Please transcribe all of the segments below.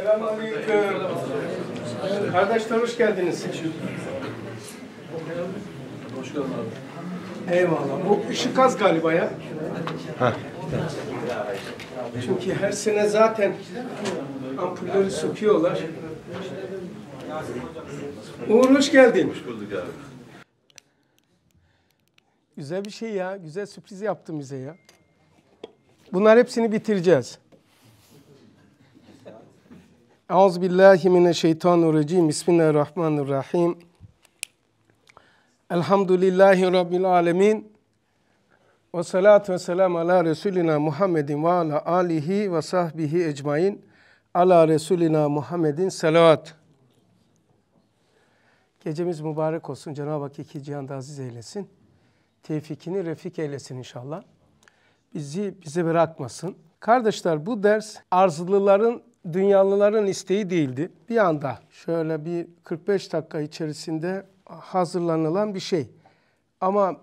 Selamünaleyküm. Kardeşler hoş geldiniz. Hoş geldin abi. Eyvallah. Bu ışık az galiba ya. Heh. Çünkü her sene zaten ampulleri söküyorlar. Uğur hoş geldin. Hoş bulduk abi. Güzel bir şey ya. Güzel sürpriz yaptım bize ya. Bunlar hepsini bitireceğiz. Ağız billahi mineşşeytanirracim. Bismillahirrahmanirrahim. Elhamdülillahi rabbil alamin. Ve salatu ve selam ala Resulina Muhammedin ve ala alihi ve sahbihi ecmain. Ala Resulina Muhammedin salavat. Gecemiz mübarek olsun. Cenab-ı Hak iki cihanda aziz eylesin. Tevfikini refik eylesin inşallah. Bizi bize bırakmasın. Kardeşler bu ders arzlıların dünyalıların isteği değildi. Bir anda şöyle bir 45 dakika içerisinde hazırlanılan bir şey. Ama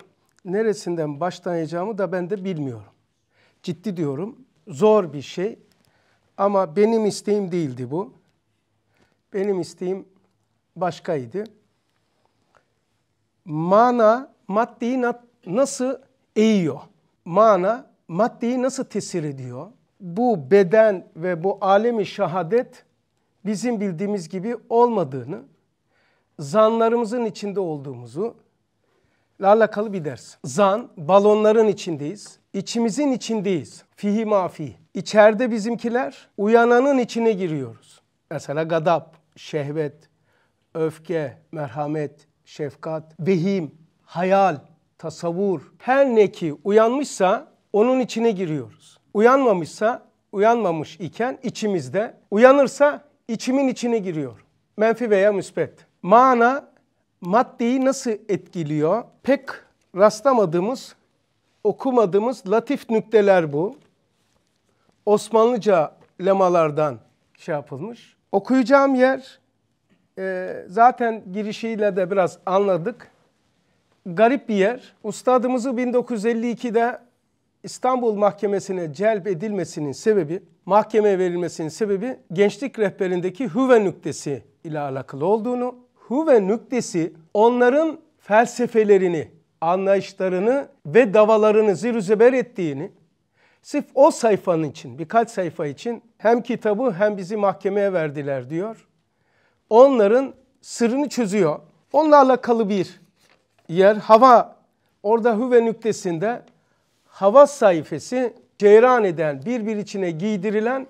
neresinden başlayacağımı da ben de bilmiyorum. Ciddi diyorum. Zor bir şey. Ama benim isteğim değildi bu. Benim isteğim başkaydı. Mana maddeyi nasıl eğiyor? Mana maddeyi nasıl tesir ediyor? bu beden ve bu alemi şahadet bizim bildiğimiz gibi olmadığını, zanlarımızın içinde olduğumuzu alakalı bir ders. Zan, balonların içindeyiz. içimizin içindeyiz. Fihi mafi. İçeride bizimkiler uyananın içine giriyoruz. Mesela gadap, şehvet, öfke, merhamet, şefkat, vehim, hayal, tasavvur. Her ne ki uyanmışsa onun içine giriyoruz. Uyanmamışsa uyanmamış iken içimizde, uyanırsa içimin içine giriyor. Menfi veya müspet. Mana maddeyi nasıl etkiliyor? Pek rastlamadığımız, okumadığımız latif nükteler bu. Osmanlıca lemalardan şey yapılmış. Okuyacağım yer e, zaten girişiyle de biraz anladık. Garip bir yer. Ustadımızı 1952'de İstanbul Mahkemesi'ne celp edilmesinin sebebi, mahkemeye verilmesinin sebebi gençlik rehberindeki Hüve nüktesi ile alakalı olduğunu, Hüve nüktesi onların felsefelerini, anlayışlarını ve davalarını zirüzeber ettiğini, sırf o sayfanın için, birkaç sayfa için hem kitabı hem bizi mahkemeye verdiler diyor. Onların sırrını çözüyor. Onunla alakalı bir yer, hava. Orada Hüve nüktesinde hava sayfası ceyran eden, birbir içine giydirilen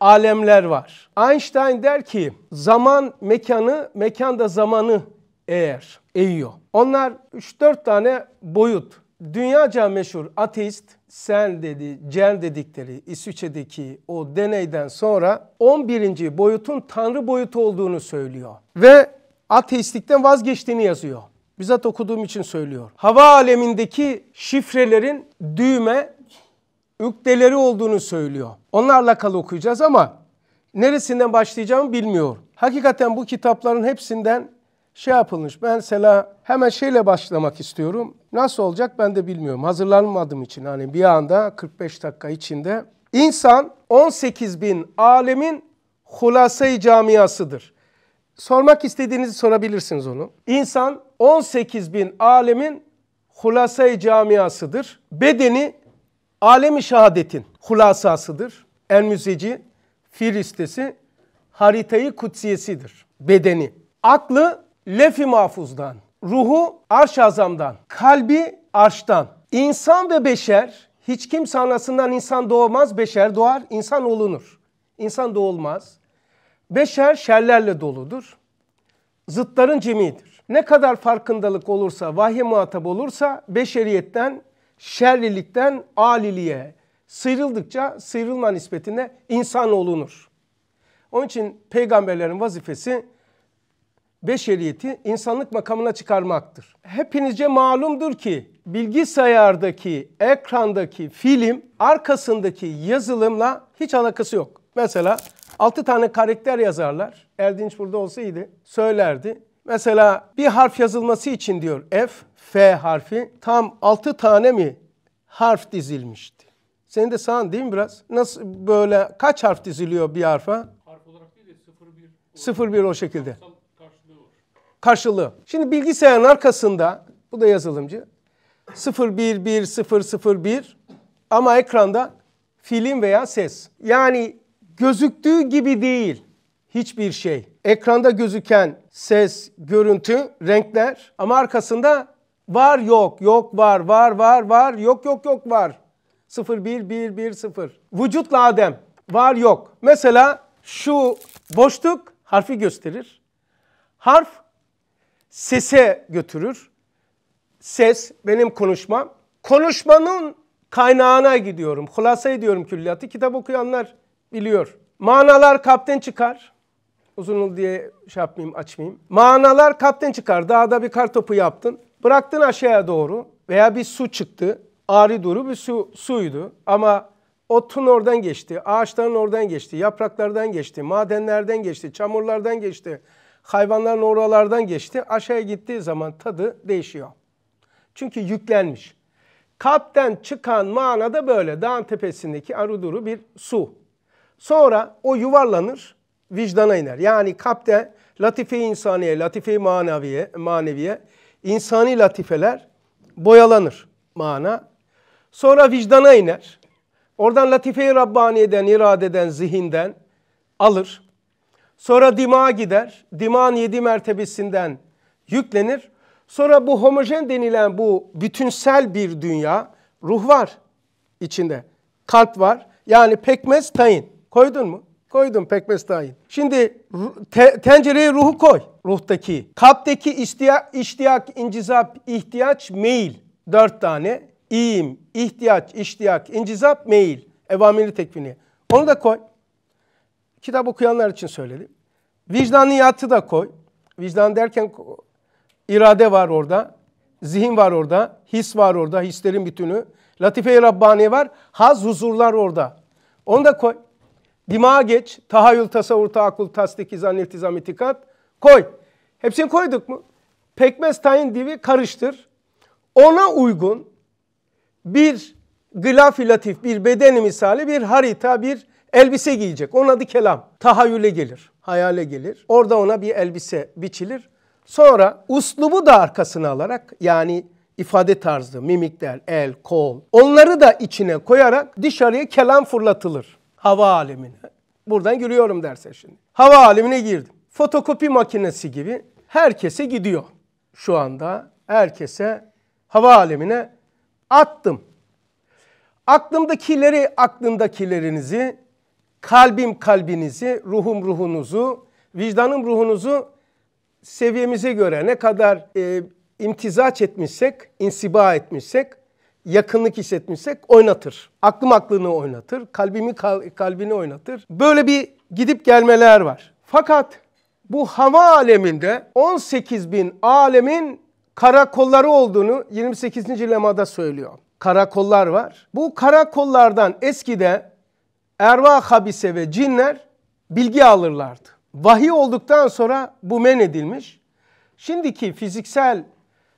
alemler var. Einstein der ki zaman mekanı, mekan da zamanı eğer eğiyor. Onlar 3-4 tane boyut. Dünyaca meşhur ateist sen dedi, Cern dedikleri İsviçre'deki o deneyden sonra 11. boyutun tanrı boyutu olduğunu söylüyor. Ve ateistlikten vazgeçtiğini yazıyor bizzat okuduğum için söylüyor. Hava alemindeki şifrelerin düğme ükdeleri olduğunu söylüyor. Onlarla kal okuyacağız ama neresinden başlayacağımı bilmiyorum. Hakikaten bu kitapların hepsinden şey yapılmış. Ben mesela hemen şeyle başlamak istiyorum. Nasıl olacak ben de bilmiyorum. Hazırlanmadığım için hani bir anda 45 dakika içinde. İnsan 18 bin alemin hulasayı camiasıdır. Sormak istediğinizi sorabilirsiniz onu. İnsan 18 bin alemin hulasay camiasıdır. Bedeni alemi şehadetin hulasasıdır. El müzeci, fil haritayı kutsiyesidir. Bedeni. Aklı lefi mahfuzdan, ruhu arş azamdan, kalbi arştan. İnsan ve beşer, hiç kimse anasından insan doğmaz, beşer doğar, insan olunur. İnsan doğulmaz. Beşer şerlerle doludur. Zıtların cemidir. Ne kadar farkındalık olursa, vahye muhatap olursa beşeriyetten, şerlilikten aliliğe sıyrıldıkça sıyrılma nispetine insan olunur. Onun için peygamberlerin vazifesi beşeriyeti insanlık makamına çıkarmaktır. Hepinizce malumdur ki bilgisayardaki, ekrandaki film arkasındaki yazılımla hiç alakası yok. Mesela 6 tane karakter yazarlar. Erdinç burada olsaydı söylerdi. Mesela bir harf yazılması için diyor F, F harfi tam 6 tane mi harf dizilmişti? Senin de sağın değil mi biraz? Nasıl böyle kaç harf diziliyor bir harfa? Harf olarak değil de 0 1. 0 1 o şekilde. Karşılığı. Karşılığı. Şimdi bilgisayarın arkasında bu da yazılımcı. 0 1 1 0 0 1 ama ekranda film veya ses. Yani Gözüktüğü gibi değil hiçbir şey. Ekranda gözüken ses, görüntü, renkler ama arkasında var yok, yok var, var var var, yok yok yok var. 0 1 1 1 0. Vücutla Adem var yok. Mesela şu boşluk harfi gösterir. Harf sese götürür. Ses benim konuşmam. Konuşmanın kaynağına gidiyorum. Hulasa ediyorum külliyatı. Kitap okuyanlar biliyor. Manalar kapten çıkar. Uzun diye şey yapmayayım açmayayım. Manalar kapten çıkar. Dağda bir kar topu yaptın. Bıraktın aşağıya doğru veya bir su çıktı. Ari duru bir su, suydu. Ama otun oradan geçti. Ağaçların oradan geçti. Yapraklardan geçti. Madenlerden geçti. Çamurlardan geçti. Hayvanların oralardan geçti. Aşağıya gittiği zaman tadı değişiyor. Çünkü yüklenmiş. Kapten çıkan manada böyle. Dağın tepesindeki arı duru bir su. Sonra o yuvarlanır, vicdana iner. Yani kalpte latife insaniye, latife maneviye, maneviye, insani latifeler boyalanır mana. Sonra vicdana iner. Oradan latife-i Rabbaniye'den, iradeden, zihinden alır. Sonra dima gider. Dimağın yedi mertebesinden yüklenir. Sonra bu homojen denilen bu bütünsel bir dünya, ruh var içinde. Kalp var. Yani pekmez tayin. Koydun mu? Koydum pekmez tayin. Şimdi te, tencereye ruhu koy. Ruhtaki. Kaptaki iştiyak, iştiyak, incizap, ihtiyaç, meyil. Dört tane. İyim, ihtiyaç, iştiyak, incizap, meyil. Evamili tekvini. Onu da koy. Kitap okuyanlar için söyledim. Vicdaniyatı da koy. Vicdan derken irade var orada. Zihin var orada. His var orada. Hislerin bütünü. Latife-i Rabbani var. Haz huzurlar orada. Onu da koy. Dima geç, tahayyül, tasavvur, taakul, tasdik, izan, iltizam, itikat. Koy. Hepsini koyduk mu? Pekmez, tayin, divi karıştır. Ona uygun bir glafilatif, bir bedeni misali, bir harita, bir elbise giyecek. Onun adı kelam. Tahayyüle gelir, hayale gelir. Orada ona bir elbise biçilir. Sonra uslubu da arkasına alarak yani ifade tarzı, mimikler, el, kol onları da içine koyarak dışarıya kelam fırlatılır. Hava alemine. Buradan giriyorum derse şimdi. Hava alemine girdim. Fotokopi makinesi gibi herkese gidiyor. Şu anda herkese hava alemine attım. Aklımdakileri, aklındakilerinizi, kalbim kalbinizi, ruhum ruhunuzu, vicdanım ruhunuzu seviyemize göre ne kadar e, imtizaç etmişsek, insiba etmişsek yakınlık hissetmişsek oynatır. Aklım aklını oynatır, kalbimi kal kalbini oynatır. Böyle bir gidip gelmeler var. Fakat bu hava aleminde 18 bin alemin karakolları olduğunu 28. lemada söylüyor. Karakollar var. Bu karakollardan eskide erva habise ve cinler bilgi alırlardı. Vahi olduktan sonra bu men edilmiş. Şimdiki fiziksel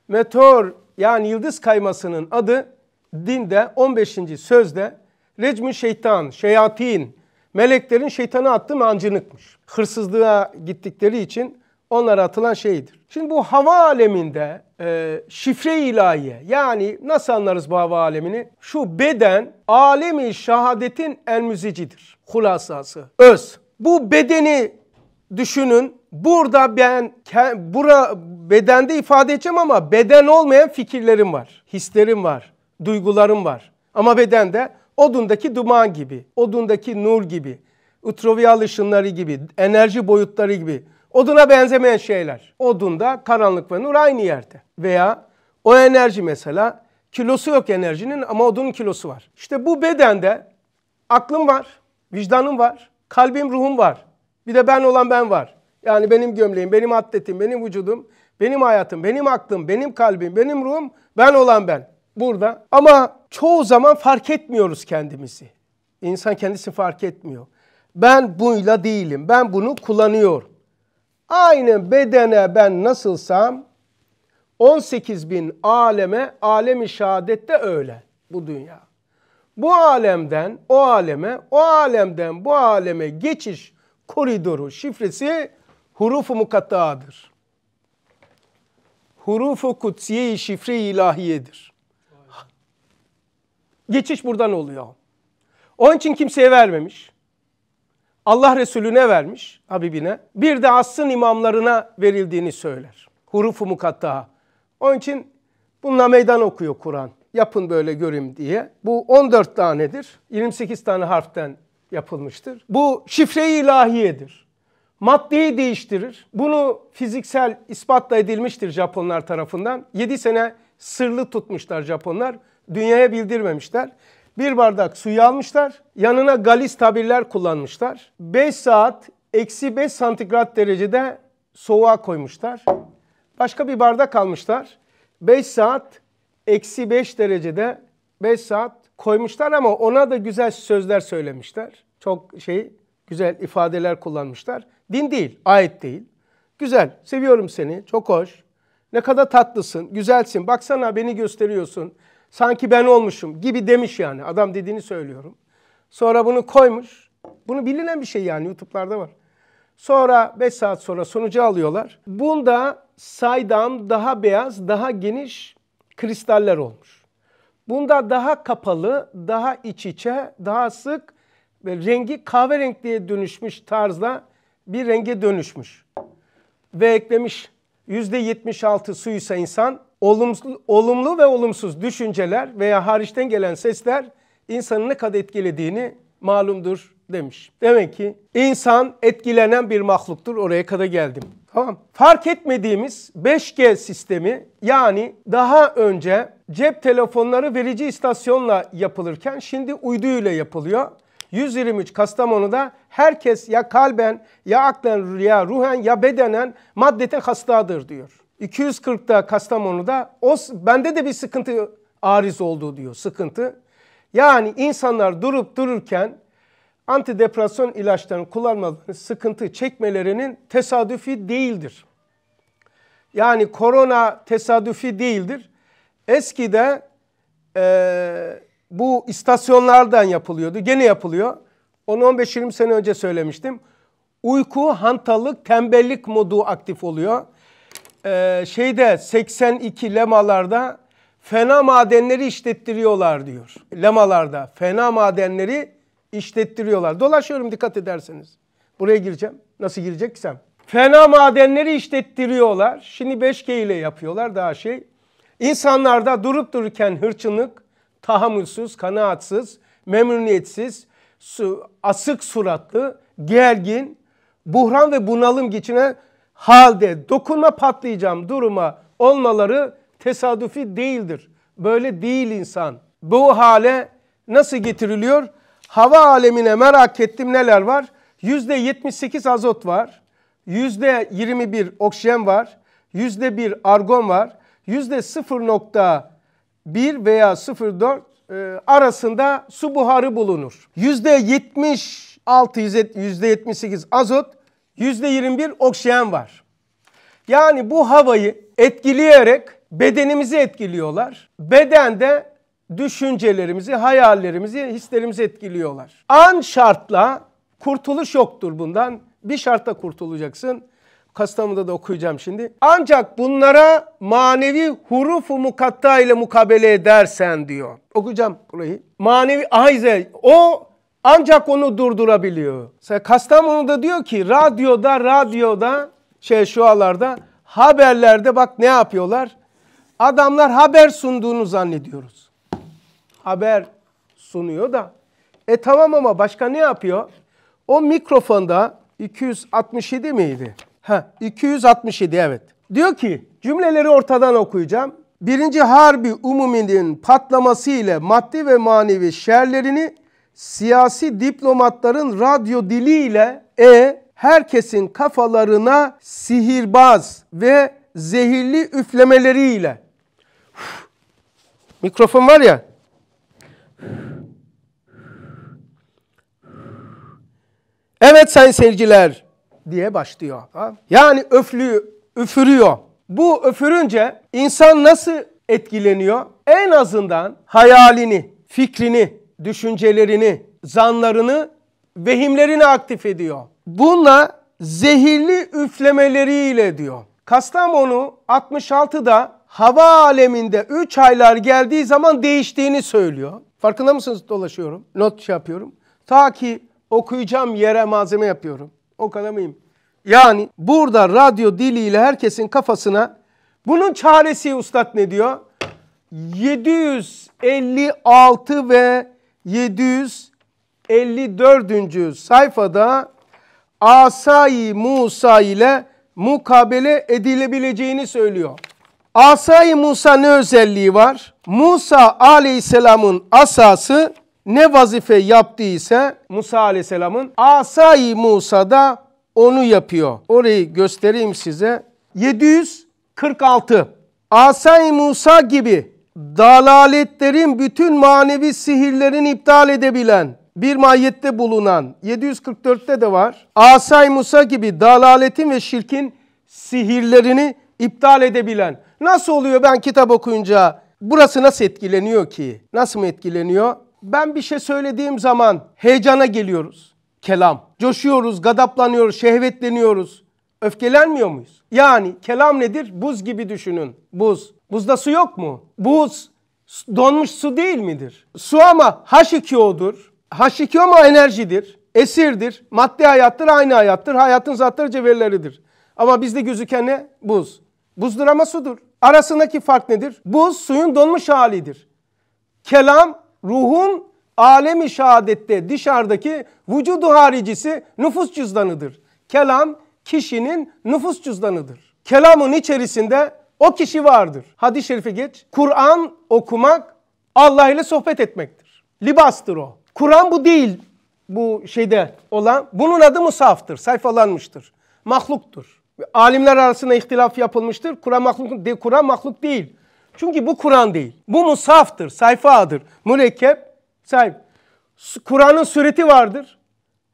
meteor yani yıldız kaymasının adı dinde 15. sözde recmi şeytan, şeyatin, meleklerin şeytana attığı mancınıkmış. Hırsızlığa gittikleri için onlara atılan şeydir. Şimdi bu hava aleminde e, şifre ilahiye yani nasıl anlarız bu hava alemini? Şu beden alemi şahadetin en müzicidir. Kulasası öz. Bu bedeni düşünün. Burada ben bura bedende ifade edeceğim ama beden olmayan fikirlerim var, hislerim var duygularım var. Ama bedende odundaki duman gibi, odundaki nur gibi, ultraviyal ışınları gibi, enerji boyutları gibi, oduna benzemeyen şeyler. Odunda karanlık ve nur aynı yerde. Veya o enerji mesela kilosu yok enerjinin ama odunun kilosu var. İşte bu bedende aklım var, vicdanım var, kalbim, ruhum var. Bir de ben olan ben var. Yani benim gömleğim, benim atletim, benim vücudum, benim hayatım, benim aklım, benim kalbim, benim ruhum, ben olan ben burada. Ama çoğu zaman fark etmiyoruz kendimizi. İnsan kendisini fark etmiyor. Ben buyla değilim. Ben bunu kullanıyorum. Aynı bedene ben nasılsam 18 bin aleme, alemi şehadette öyle bu dünya. Bu alemden o aleme, o alemden bu aleme geçiş koridoru şifresi hurufu mukattaadır. Hurufu kutsiye-i şifre ilahiyedir. Geçiş buradan oluyor. Onun için kimseye vermemiş. Allah Resulüne vermiş, Habibine. Bir de As'ın imamlarına verildiğini söyler. Hurufu mukatta. Onun için bununla meydan okuyor Kur'an. Yapın böyle göreyim diye. Bu 14 tanedir. 28 tane harften yapılmıştır. Bu şifre-i ilahiyedir. Maddeyi değiştirir. Bunu fiziksel ispatla edilmiştir Japonlar tarafından. 7 sene sırlı tutmuşlar Japonlar dünyaya bildirmemişler. Bir bardak suyu almışlar. Yanına galis tabirler kullanmışlar. 5 saat eksi 5 santigrat derecede soğuğa koymuşlar. Başka bir bardak almışlar. 5 saat eksi 5 derecede 5 saat koymuşlar ama ona da güzel sözler söylemişler. Çok şey güzel ifadeler kullanmışlar. Din değil, ayet değil. Güzel, seviyorum seni, çok hoş. Ne kadar tatlısın, güzelsin. Baksana beni gösteriyorsun. Sanki ben olmuşum gibi demiş yani. Adam dediğini söylüyorum. Sonra bunu koymuş. Bunu bilinen bir şey yani YouTube'larda var. Sonra 5 saat sonra sonucu alıyorlar. Bunda saydam daha beyaz, daha geniş kristaller olmuş. Bunda daha kapalı, daha iç içe, daha sık ve rengi kahverengiye dönüşmüş tarzda bir renge dönüşmüş. Ve eklemiş %76 su ise insan Olumlu, olumlu ve olumsuz düşünceler veya hariçten gelen sesler insanı ne kadar etkilediğini malumdur demiş. Demek ki insan etkilenen bir mahluktur. Oraya kadar geldim. Tamam. Fark etmediğimiz 5G sistemi yani daha önce cep telefonları verici istasyonla yapılırken şimdi uyduyla yapılıyor. 123 Kastamonu'da herkes ya kalben ya aklen ya ruhen ya bedenen maddete hastadır diyor. 240'da Kastamonu'da o bende de bir sıkıntı ariz oldu diyor sıkıntı. Yani insanlar durup dururken antidepresyon ilaçlarını kullanmaları sıkıntı çekmelerinin tesadüfi değildir. Yani korona tesadüfi değildir. Eskide e, bu istasyonlardan yapılıyordu. Gene yapılıyor. 10 15-20 sene önce söylemiştim. Uyku, hantalık, tembellik modu aktif oluyor e, şeyde 82 lemalarda fena madenleri işlettiriyorlar diyor. Lemalarda fena madenleri işlettiriyorlar. Dolaşıyorum dikkat ederseniz. Buraya gireceğim. Nasıl gireceksem. Fena madenleri işlettiriyorlar. Şimdi 5G ile yapıyorlar daha şey. İnsanlarda durup dururken hırçınlık, tahammülsüz, kanaatsız, memnuniyetsiz, su, asık suratlı, gergin, buhran ve bunalım geçine halde dokuna patlayacağım duruma olmaları tesadüfi değildir. Böyle değil insan. Bu hale nasıl getiriliyor? Hava alemine merak ettim neler var? %78 azot var. %21 oksijen var. %1 argon var. %0.1 veya 0.4 e, arasında su buharı bulunur. %76, %78 azot, %21 oksijen var. Yani bu havayı etkileyerek bedenimizi etkiliyorlar. Bedende düşüncelerimizi, hayallerimizi, hislerimizi etkiliyorlar. An şartla kurtuluş yoktur bundan. Bir şartla kurtulacaksın. Kastamonu'da da okuyacağım şimdi. Ancak bunlara manevi hurufu mukatta ile mukabele edersen diyor. Okuyacağım burayı. Manevi ahize o ancak onu durdurabiliyor. Kastamonu'da diyor ki radyoda radyoda şey şu alarda haberlerde bak ne yapıyorlar? Adamlar haber sunduğunu zannediyoruz. Haber sunuyor da. E tamam ama başka ne yapıyor? O mikrofonda 267 miydi? Ha 267 evet. Diyor ki cümleleri ortadan okuyacağım. Birinci harbi umuminin patlaması ile maddi ve manevi şerlerini siyasi diplomatların radyo diliyle e herkesin kafalarına sihirbaz ve zehirli üflemeleriyle mikrofon var ya Evet sayın seyirciler diye başlıyor. Ha? Yani öflü üfürüyor. Bu öfürünce insan nasıl etkileniyor? En azından hayalini, fikrini, düşüncelerini, zanlarını, vehimlerini aktif ediyor. Bununla zehirli üflemeleriyle diyor. Kastamonu 66'da hava aleminde 3 aylar geldiği zaman değiştiğini söylüyor. Farkında mısınız dolaşıyorum, not şey yapıyorum. Ta ki okuyacağım yere malzeme yapıyorum. O kadar mıyım? Yani burada radyo diliyle herkesin kafasına bunun çaresi ustad ne diyor? 756 ve 754. sayfada Asayi Musa ile mukabele edilebileceğini söylüyor. Asayi Musa ne özelliği var? Musa aleyhisselamın asası ne vazife yaptıysa Musa aleyhisselamın asayi Musa da onu yapıyor. Orayı göstereyim size. 746 Asayi Musa gibi dalaletlerin bütün manevi sihirlerini iptal edebilen bir mahiyette bulunan 744'te de var. Asay Musa gibi dalaletin ve şirkin sihirlerini iptal edebilen. Nasıl oluyor ben kitap okuyunca burası nasıl etkileniyor ki? Nasıl mı etkileniyor? Ben bir şey söylediğim zaman heyecana geliyoruz. Kelam. Coşuyoruz, gadaplanıyoruz, şehvetleniyoruz. Öfkelenmiyor muyuz? Yani kelam nedir? Buz gibi düşünün. Buz. Buzda su yok mu? Buz donmuş su değil midir? Su ama H2O'dur. H2O ama enerjidir. Esirdir. Maddi hayattır, aynı hayattır. Hayatın zatları cevherleridir. Ama bizde gözüken ne? Buz. Buzdur ama sudur. Arasındaki fark nedir? Buz suyun donmuş halidir. Kelam ruhun alemi şehadette dışarıdaki vücudu haricisi nüfus cüzdanıdır. Kelam kişinin nüfus cüzdanıdır. Kelamın içerisinde o kişi vardır. Hadis-i şerife geç. Kur'an okumak Allah ile sohbet etmektir. Libastır o. Kur'an bu değil bu şeyde olan. Bunun adı musaftır, sayfalanmıştır. Mahluktur. Alimler arasında ihtilaf yapılmıştır. Kur'an mahluk, Kur'an mahluk değil. Çünkü bu Kur'an değil. Bu musaftır, sayfadır. Mürekkep, sayfa. Kur'an'ın sureti vardır.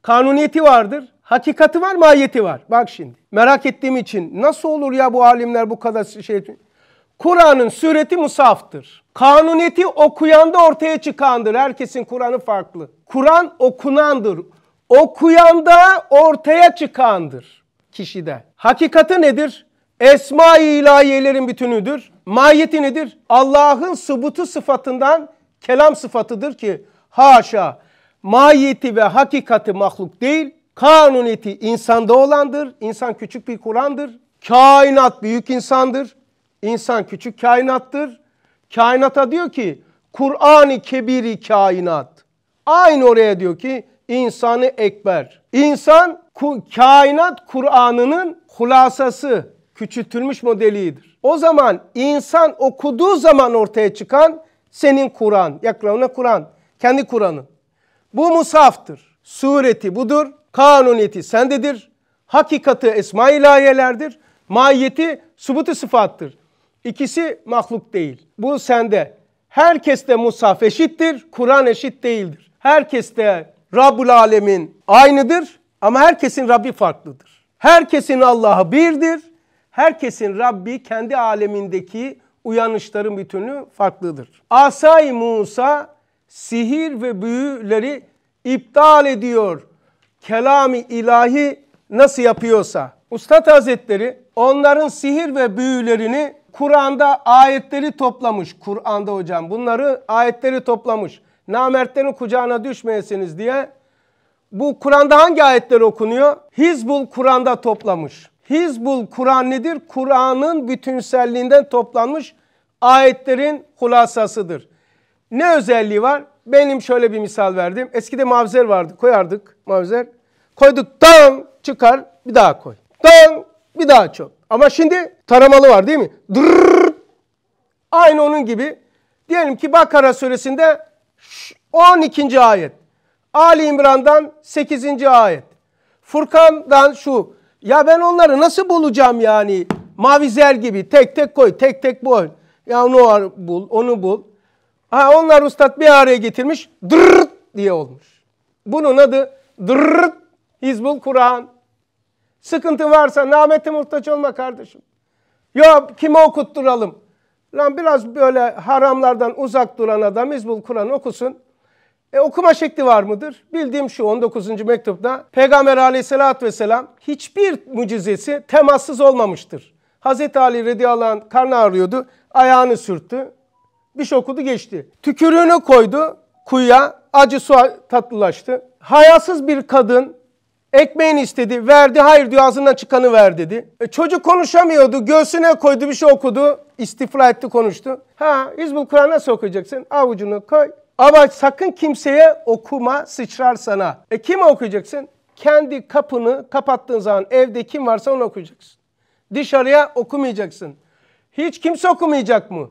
Kanuniyeti vardır. Hakikati var, mahiyeti var. Bak şimdi. Merak ettiğim için nasıl olur ya bu alimler bu kadar şey... şey- Kur'an'ın sureti musaftır. Kanuniyeti okuyanda ortaya çıkandır. Herkesin Kur'an'ı farklı. Kur'an okunandır. Okuyanda ortaya çıkandır kişide. Hakikati nedir? Esma-i ilahiyelerin bütünüdür. Mahiyeti nedir? Allah'ın sıbutu sıfatından kelam sıfatıdır ki haşa mahiyeti ve hakikati mahluk değil, Kanuniyeti insanda olandır. İnsan küçük bir Kur'an'dır. Kainat büyük insandır. İnsan küçük kainattır. Kainata diyor ki Kur'an-ı Kebiri kainat. Aynı oraya diyor ki insanı ekber. İnsan kainat Kur'an'ının hulasası, küçültülmüş modeliydir. O zaman insan okuduğu zaman ortaya çıkan senin Kur'an, yakravına Kur'an, kendi Kur'an'ın. Bu musaftır. Sureti budur. Kanuniyeti sendedir. hakikatı esma ilahiyelerdir. Mahiyeti subutu sıfattır. İkisi mahluk değil. Bu sende. Herkes de musaf eşittir. Kur'an eşit değildir. Herkes de Rabbul Alemin aynıdır ama herkesin Rabbi farklıdır. Herkesin Allah'ı birdir. Herkesin Rabbi kendi alemindeki uyanışların bütünü farklıdır. Asay Musa sihir ve büyüleri iptal ediyor kelami ilahi nasıl yapıyorsa. Ustad Hazretleri onların sihir ve büyülerini Kur'an'da ayetleri toplamış. Kur'an'da hocam bunları ayetleri toplamış. Namertlerin kucağına düşmeyesiniz diye. Bu Kur'an'da hangi ayetler okunuyor? Hizbul Kur'an'da toplamış. Hizbul Kur'an nedir? Kur'an'ın bütünselliğinden toplanmış ayetlerin hulasasıdır. Ne özelliği var? benim şöyle bir misal verdim. Eskide mavzer vardı. Koyardık mavzer. Koyduk dan çıkar bir daha koy. Dan bir daha çok. Ama şimdi taramalı var değil mi? Dırrrr. Aynı onun gibi. Diyelim ki Bakara suresinde 12. ayet. Ali İmran'dan 8. ayet. Furkan'dan şu. Ya ben onları nasıl bulacağım yani? Mavizer gibi tek tek koy, tek tek boy. Ya onu bul, onu bul. Ha onlar ustad bir araya getirmiş dırrt diye olmuş. Bunun adı dırrt Hizbul Kur'an. Sıkıntı varsa nameti muhtaç olma kardeşim. Ya kime okutturalım? Lan biraz böyle haramlardan uzak duran adam Hizbul Kur'an okusun. E, okuma şekli var mıdır? Bildiğim şu 19. mektupta Peygamber aleyhissalatü vesselam hiçbir mucizesi temassız olmamıştır. Hazreti Ali radıyallahu anh karnı ağrıyordu. Ayağını sürttü. Bir şey okudu geçti. Tükürüğünü koydu kuyuya. Acı su tatlılaştı. Hayasız bir kadın ekmeğini istedi. Verdi hayır diyor ağzından çıkanı ver dedi. E, çocuk konuşamıyordu. Göğsüne koydu bir şey okudu. İstifra etti konuştu. Ha İzbul Kur'an nasıl okuyacaksın? Avucunu koy. Ama sakın kimseye okuma sıçrar sana. E kime okuyacaksın? Kendi kapını kapattığın zaman evde kim varsa onu okuyacaksın. Dışarıya okumayacaksın. Hiç kimse okumayacak mı?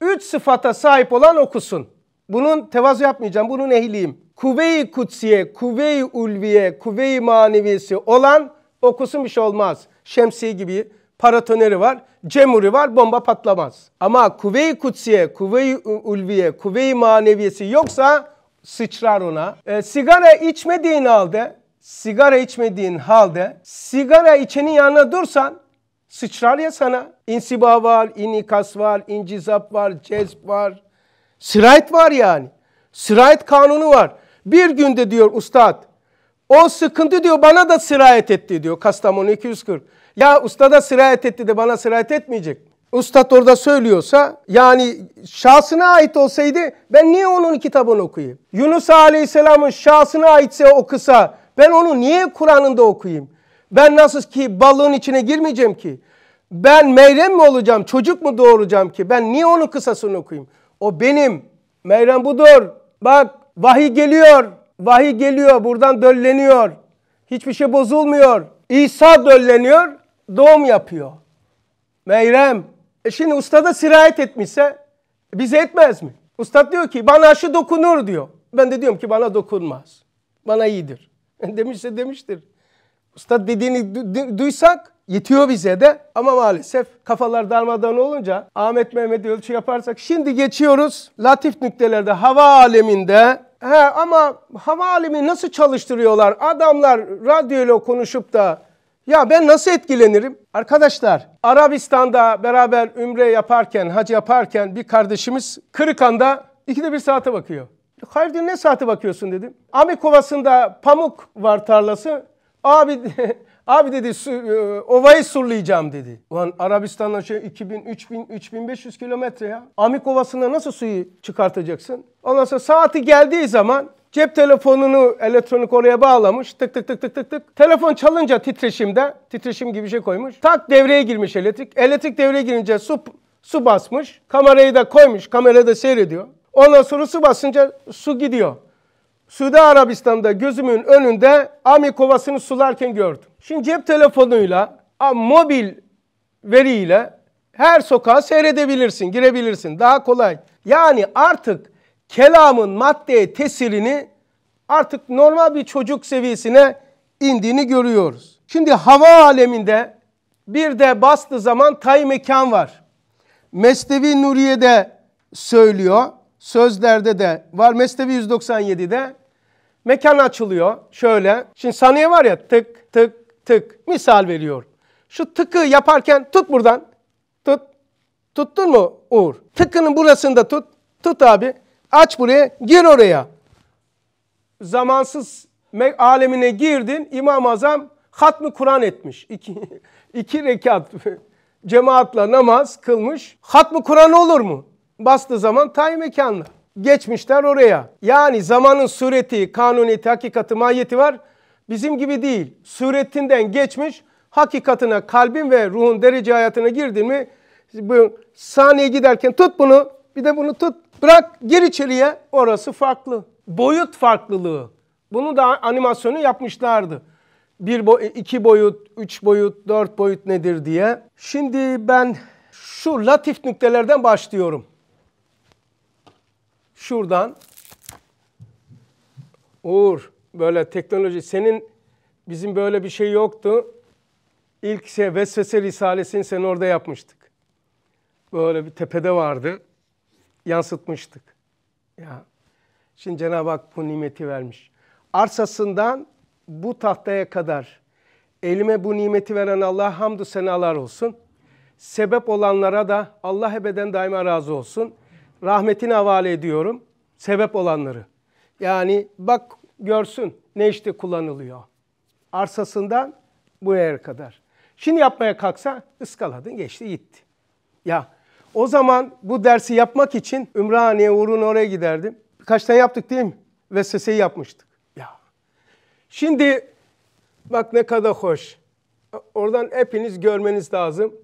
Üç sıfata sahip olan okusun. Bunun tevazu yapmayacağım, bunun ehliyim. Kuvve-i kutsiye, kuvve-i ulviye, kuvve-i manevisi olan okusun bir şey olmaz. Şemsi gibi paratoneri var, cemuri var, bomba patlamaz. Ama kuvve-i kutsiye, kuvve-i ulviye, kuvve-i maneviyesi yoksa sıçrar ona. E, sigara içmediğin halde, sigara içmediğin halde, sigara içenin yanına dursan Sıçrar ya sana. İnsiba var, inikas var, incizap var, cezb var. Sirayet var yani. Sirayet kanunu var. Bir günde diyor ustad. O sıkıntı diyor bana da sirayet etti diyor Kastamonu 240. Ya usta da sirayet etti de bana sirayet etmeyecek Ustad orada söylüyorsa yani şahsına ait olsaydı ben niye onun kitabını okuyayım? Yunus Aleyhisselam'ın şahsına aitse o kısa ben onu niye Kur'an'ında okuyayım? Ben nasıl ki balığın içine girmeyeceğim ki? Ben meyrem mi olacağım? Çocuk mu doğuracağım ki? Ben niye onun kısasını okuyayım? O benim. Meyrem budur. Bak vahiy geliyor. Vahiy geliyor. Buradan dölleniyor. Hiçbir şey bozulmuyor. İsa dölleniyor. Doğum yapıyor. Meyrem. E şimdi ustada sirayet etmişse bize etmez mi? Usta diyor ki bana aşı dokunur diyor. Ben de diyorum ki bana dokunmaz. Bana iyidir. Demişse demiştir usta dediğini duysak yetiyor bize de ama maalesef kafalar darmadan olunca Ahmet Mehmet ölçü yaparsak şimdi geçiyoruz latif nüktelerde hava aleminde He, ama hava alemi nasıl çalıştırıyorlar? Adamlar radyoyla konuşup da ya ben nasıl etkilenirim? Arkadaşlar Arabistan'da beraber ümre yaparken, hac yaparken bir kardeşimiz Kırıkan'da ikide bir saate bakıyor. Hayır ne saate bakıyorsun dedim. Amik Ovası'nda pamuk var tarlası. Abi abi dedi su, e, ovayı surlayacağım dedi. Ulan Arabistan'dan şey 2000 3000 3500 kilometre ya. Amik Ovası'na nasıl suyu çıkartacaksın? Ondan sonra saati geldiği zaman Cep telefonunu elektronik oraya bağlamış. Tık tık tık tık tık tık. Telefon çalınca titreşimde, titreşim gibi bir şey koymuş. Tak devreye girmiş elektrik. Elektrik devreye girince su su basmış. Kamerayı da koymuş. Kamerayı da seyrediyor. Ondan sonra su basınca su gidiyor. Suudi Arabistan'da gözümün önünde Ami kovasını sularken gördüm. Şimdi cep telefonuyla, mobil veriyle her sokağı seyredebilirsin, girebilirsin. Daha kolay. Yani artık kelamın maddeye tesirini artık normal bir çocuk seviyesine indiğini görüyoruz. Şimdi hava aleminde bir de bastı zaman tay mekan var. Mesnevi Nuriye'de söylüyor. Sözlerde de var. Mesnevi 197'de Mekan açılıyor şöyle. Şimdi saniye var ya tık tık tık. Misal veriyorum. Şu tıkı yaparken tut buradan. Tut. Tuttun mu Uğur? Tıkının burasında tut. Tut abi. Aç buraya. Gir oraya. Zamansız alemine girdin. İmam-ı Azam hatmi Kur'an etmiş. İki, iki rekat cemaatla namaz kılmış. Hatmi Kur'an olur mu? Bastığı zaman tay mekanla geçmişler oraya. Yani zamanın sureti, kanuniyeti, hakikati, mahiyeti var. Bizim gibi değil. Suretinden geçmiş, hakikatine, kalbin ve ruhun derece hayatına girdin mi bu saniye giderken tut bunu, bir de bunu tut, bırak gir içeriye. Orası farklı. Boyut farklılığı. Bunu da animasyonu yapmışlardı. Bir boy, iki boyut, üç boyut, dört boyut nedir diye. Şimdi ben şu latif nüktelerden başlıyorum şuradan Uğur böyle teknoloji senin bizim böyle bir şey yoktu. İlk şey Vesvese Risalesi'ni sen orada yapmıştık. Böyle bir tepede vardı. Yansıtmıştık. Ya. Şimdi Cenab-ı Hak bu nimeti vermiş. Arsasından bu tahtaya kadar elime bu nimeti veren Allah'a hamdü senalar olsun. Sebep olanlara da Allah ebeden daima razı olsun rahmetine havale ediyorum. Sebep olanları. Yani bak görsün ne işte kullanılıyor. Arsasından bu yere kadar. Şimdi yapmaya kalksa ıskaladın geçti gitti. Ya o zaman bu dersi yapmak için Ümraniye Uğur'un oraya giderdim. Birkaç tane yaptık değil mi? Vesveseyi yapmıştık. Ya. Şimdi bak ne kadar hoş. Oradan hepiniz görmeniz lazım.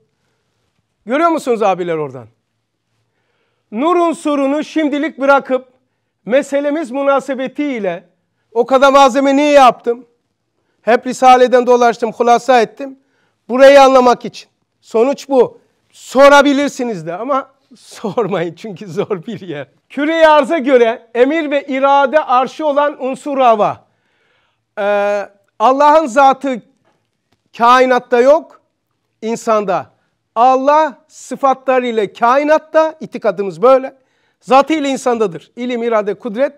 Görüyor musunuz abiler oradan? nur unsurunu şimdilik bırakıp meselemiz münasebetiyle o kadar malzeme niye yaptım? Hep Risale'den dolaştım, hulasa ettim. Burayı anlamak için. Sonuç bu. Sorabilirsiniz de ama sormayın çünkü zor bir yer. Küre-i arza göre emir ve irade arşı olan unsur hava. Ee, Allah'ın zatı kainatta yok, insanda. Allah sıfatlarıyla kainatta, itikadımız böyle, zatıyla insandadır. İlim, irade, kudret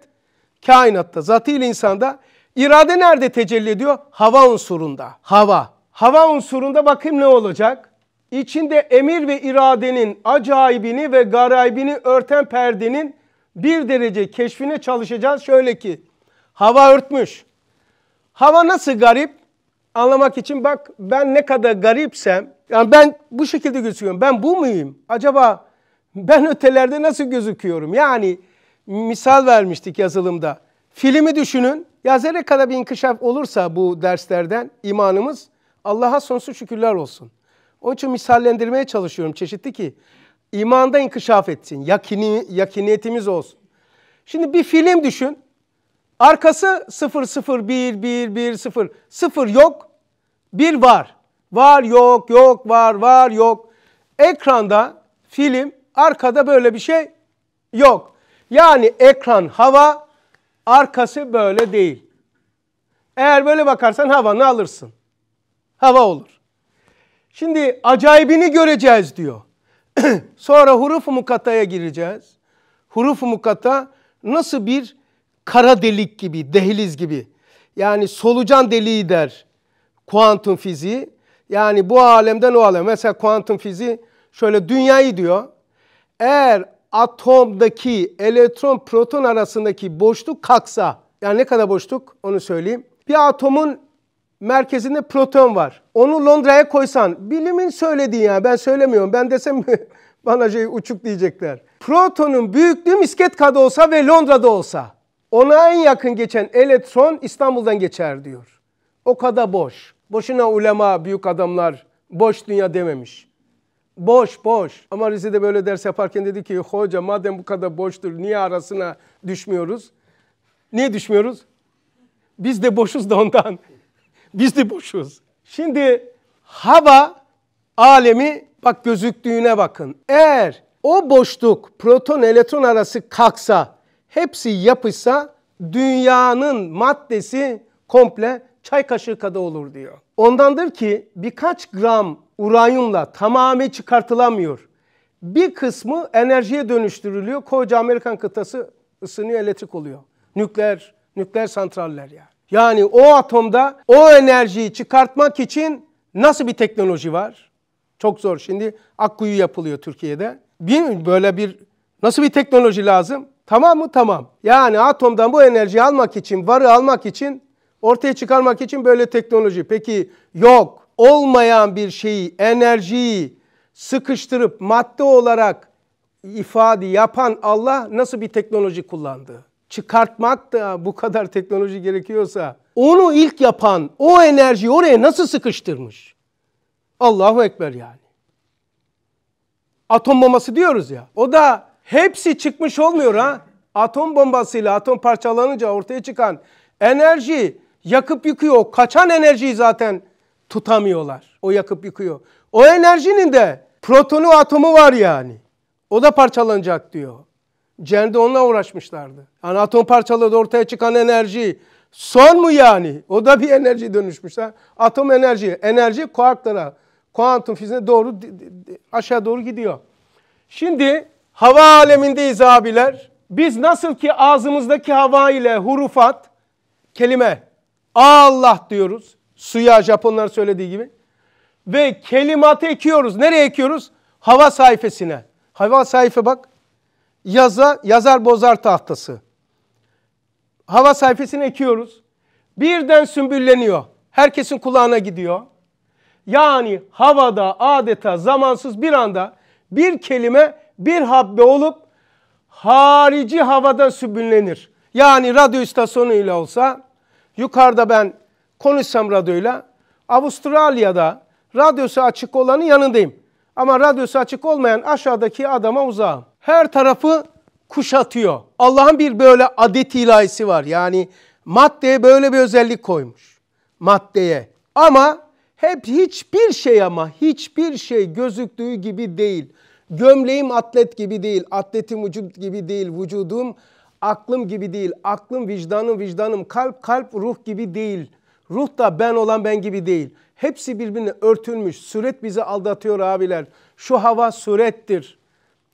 kainatta, zatıyla insanda. İrade nerede tecelli ediyor? Hava unsurunda, hava. Hava unsurunda bakayım ne olacak? İçinde emir ve iradenin acayibini ve garaybini örten perdenin bir derece keşfine çalışacağız. Şöyle ki, hava örtmüş. Hava nasıl garip? anlamak için bak ben ne kadar garipsem, yani ben bu şekilde gözüküyorum, ben bu muyum? Acaba ben ötelerde nasıl gözüküyorum? Yani misal vermiştik yazılımda. Filmi düşünün, ya zerre kadar bir inkışaf olursa bu derslerden imanımız Allah'a sonsuz şükürler olsun. Onun için misallendirmeye çalışıyorum çeşitli ki imanda inkışaf etsin, yakini, yakiniyetimiz olsun. Şimdi bir film düşün, Arkası 0 0 1 1 1 0. 0 yok, 1 var. Var yok, yok var, var yok. Ekranda film, arkada böyle bir şey yok. Yani ekran hava, arkası böyle değil. Eğer böyle bakarsan havanı alırsın. Hava olur. Şimdi acayibini göreceğiz diyor. Sonra huruf-u mukattaya gireceğiz. Huruf-u mukatta nasıl bir kara delik gibi, dehliz gibi. Yani solucan deliği der kuantum fiziği. Yani bu alemden o alem. Mesela kuantum fiziği şöyle dünyayı diyor. Eğer atomdaki elektron proton arasındaki boşluk kalksa, yani ne kadar boşluk onu söyleyeyim. Bir atomun merkezinde proton var. Onu Londra'ya koysan, bilimin söylediği yani ben söylemiyorum. Ben desem bana şey uçuk diyecekler. Protonun büyüklüğü misket kadı olsa ve Londra'da olsa. Ona en yakın geçen elektron İstanbul'dan geçer diyor. O kadar boş. Boşuna ulema, büyük adamlar boş dünya dememiş. Boş, boş. Ama Rize'de böyle ders yaparken dedi ki hoca madem bu kadar boştur niye arasına düşmüyoruz? Niye düşmüyoruz? Biz de boşuz da ondan. Biz de boşuz. Şimdi hava alemi bak gözüktüğüne bakın. Eğer o boşluk proton elektron arası kalksa hepsi yapışsa dünyanın maddesi komple çay kaşığı kadar olur diyor. Ondandır ki birkaç gram uranyumla tamamı çıkartılamıyor. Bir kısmı enerjiye dönüştürülüyor. Koca Amerikan kıtası ısınıyor, elektrik oluyor. Nükleer, nükleer santraller yani. Yani o atomda o enerjiyi çıkartmak için nasıl bir teknoloji var? Çok zor. Şimdi Akkuyu yapılıyor Türkiye'de. Bir, böyle bir nasıl bir teknoloji lazım? Tamam mı? Tamam. Yani atomdan bu enerjiyi almak için, varı almak için, ortaya çıkarmak için böyle teknoloji. Peki yok. Olmayan bir şeyi, enerjiyi sıkıştırıp madde olarak ifade yapan Allah nasıl bir teknoloji kullandı? Çıkartmak da bu kadar teknoloji gerekiyorsa onu ilk yapan o enerjiyi oraya nasıl sıkıştırmış? Allahu Ekber yani. Atom bombası diyoruz ya. O da Hepsi çıkmış olmuyor ha. Atom bombasıyla atom parçalanınca ortaya çıkan enerji yakıp yıkıyor. Kaçan enerjiyi zaten tutamıyorlar. O yakıp yıkıyor. O enerjinin de protonu atomu var yani. O da parçalanacak diyor. Cern'de onunla uğraşmışlardı. Yani atom parçaladı ortaya çıkan enerji son mu yani? O da bir enerji dönüşmüş. Ha? Atom enerji, enerji kuantlara, kuantum fiziğine doğru aşağı doğru gidiyor. Şimdi Hava alemindeyiz abiler. Biz nasıl ki ağzımızdaki hava ile hurufat, kelime, Allah diyoruz. Suya Japonlar söylediği gibi. Ve kelimatı ekiyoruz. Nereye ekiyoruz? Hava sayfasına. Hava sayfa bak. Yaza, yazar bozar tahtası. Hava sayfasını ekiyoruz. Birden sümbülleniyor. Herkesin kulağına gidiyor. Yani havada adeta zamansız bir anda bir kelime bir habbe olup harici havada sübünlenir. Yani radyo istasyonu ile olsa yukarıda ben konuşsam radyoyla Avustralya'da radyosu açık olanın yanındayım. Ama radyosu açık olmayan aşağıdaki adama uzağım. Her tarafı kuşatıyor. Allah'ın bir böyle adet ilahisi var. Yani maddeye böyle bir özellik koymuş. Maddeye. Ama hep hiçbir şey ama hiçbir şey gözüktüğü gibi değil. Gömleğim atlet gibi değil, atletim vücut gibi değil, vücudum aklım gibi değil, aklım vicdanım vicdanım, kalp kalp ruh gibi değil. Ruh da ben olan ben gibi değil. Hepsi birbirine örtülmüş. Suret bizi aldatıyor abiler. Şu hava surettir.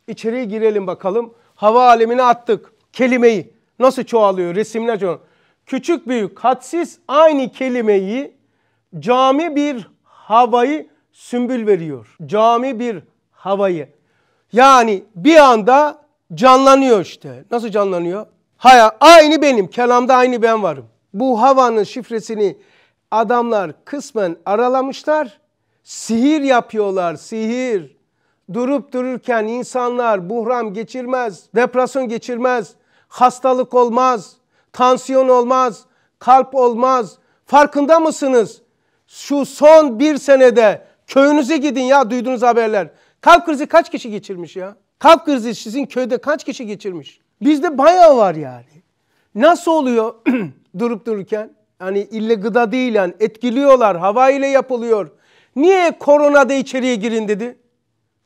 İçeriye girelim bakalım. Hava alemine attık kelimeyi. Nasıl çoğalıyor resimler çoğalıyor. Küçük büyük hadsiz aynı kelimeyi cami bir havayı sümbül veriyor. Cami bir havayı. Yani bir anda canlanıyor işte. Nasıl canlanıyor? Haya, aynı benim. Kelamda aynı ben varım. Bu havanın şifresini adamlar kısmen aralamışlar. Sihir yapıyorlar, sihir. Durup dururken insanlar buhram geçirmez, depresyon geçirmez, hastalık olmaz, tansiyon olmaz, kalp olmaz. Farkında mısınız? Şu son bir senede köyünüze gidin ya duyduğunuz haberler. Kalp krizi kaç kişi geçirmiş ya? Kalp krizi sizin köyde kaç kişi geçirmiş? Bizde bayağı var yani. Nasıl oluyor durup dururken? Hani ille gıda değil yani etkiliyorlar, hava ile yapılıyor. Niye korona da içeriye girin dedi?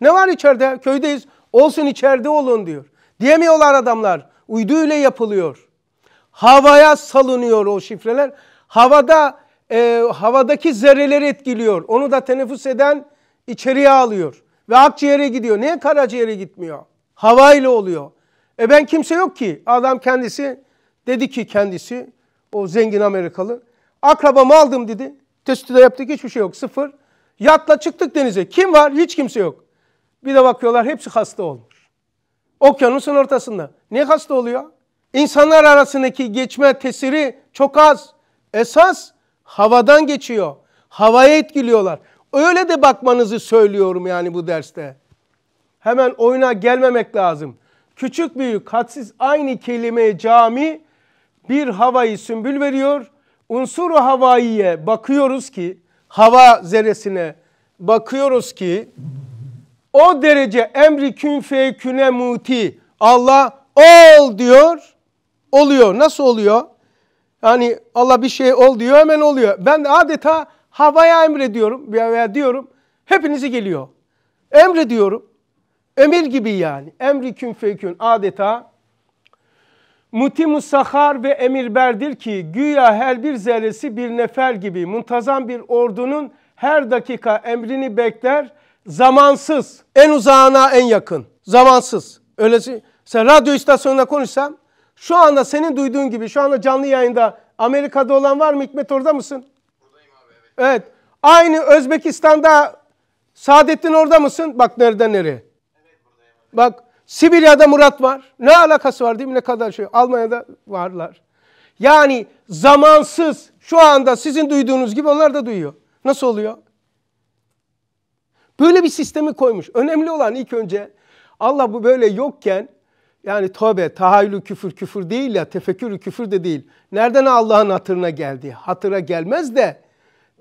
Ne var içeride? Köydeyiz. Olsun içeride olun diyor. Diyemiyorlar adamlar. Uydu ile yapılıyor. Havaya salınıyor o şifreler. Havada e, havadaki zerreleri etkiliyor. Onu da teneffüs eden içeriye alıyor. Ve akciğere gidiyor. Niye karaciğere gitmiyor? Havayla oluyor. E ben kimse yok ki. Adam kendisi dedi ki kendisi o zengin Amerikalı. Akrabamı aldım dedi. Testi de yaptık hiçbir şey yok sıfır. Yatla çıktık denize. Kim var? Hiç kimse yok. Bir de bakıyorlar hepsi hasta olmuş. Okyanusun ortasında. Niye hasta oluyor? İnsanlar arasındaki geçme tesiri çok az. Esas havadan geçiyor. Havaya etkiliyorlar. Öyle de bakmanızı söylüyorum yani bu derste. Hemen oyuna gelmemek lazım. Küçük büyük hadsiz aynı kelimeye cami bir havayı sümbül veriyor. Unsuru havaiye bakıyoruz ki hava zerresine bakıyoruz ki o derece emri kün küne muti Allah ol diyor oluyor. Nasıl oluyor? Yani Allah bir şey ol diyor hemen oluyor. Ben adeta Havaya emrediyorum veya diyorum hepinizi geliyor. Emrediyorum. Emir gibi yani. Emri kün fekün adeta Mutimus sahar ve emirberdir ki güya her bir zerresi bir nefer gibi muntazam bir ordunun her dakika emrini bekler zamansız en uzağına en yakın zamansız. Öyle sen radyo istasyonuna konuşsam şu anda senin duyduğun gibi şu anda canlı yayında Amerika'da olan var mı Hikmet orada mısın? Evet. Aynı Özbekistan'da Saadettin orada mısın? Bak nereden nereye. Evet, Bak Sibirya'da Murat var. Ne alakası var değil mi? Ne kadar şey. Almanya'da varlar. Yani zamansız şu anda sizin duyduğunuz gibi onlar da duyuyor. Nasıl oluyor? Böyle bir sistemi koymuş. Önemli olan ilk önce Allah bu böyle yokken yani tövbe, tahayyülü küfür küfür değil ya, tefekkürü küfür de değil. Nereden Allah'ın hatırına geldi? Hatıra gelmez de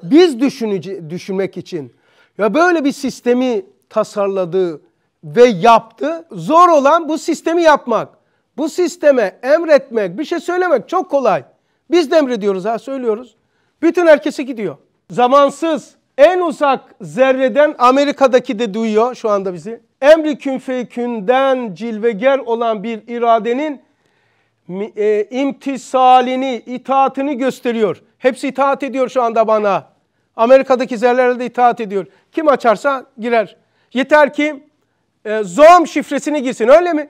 biz düşünece, düşünmek için. Ya böyle bir sistemi tasarladı ve yaptı. Zor olan bu sistemi yapmak. Bu sisteme emretmek, bir şey söylemek çok kolay. Biz de emrediyoruz ha söylüyoruz. Bütün herkese gidiyor. Zamansız en uzak zerreden Amerika'daki de duyuyor şu anda bizi. Emri künfekünden cilveger olan bir iradenin e, imtisalini, itaatini gösteriyor. Hepsi itaat ediyor şu anda bana. Amerika'daki zerreler de itaat ediyor. Kim açarsa girer. Yeter ki e, Zoom şifresini girsin öyle mi?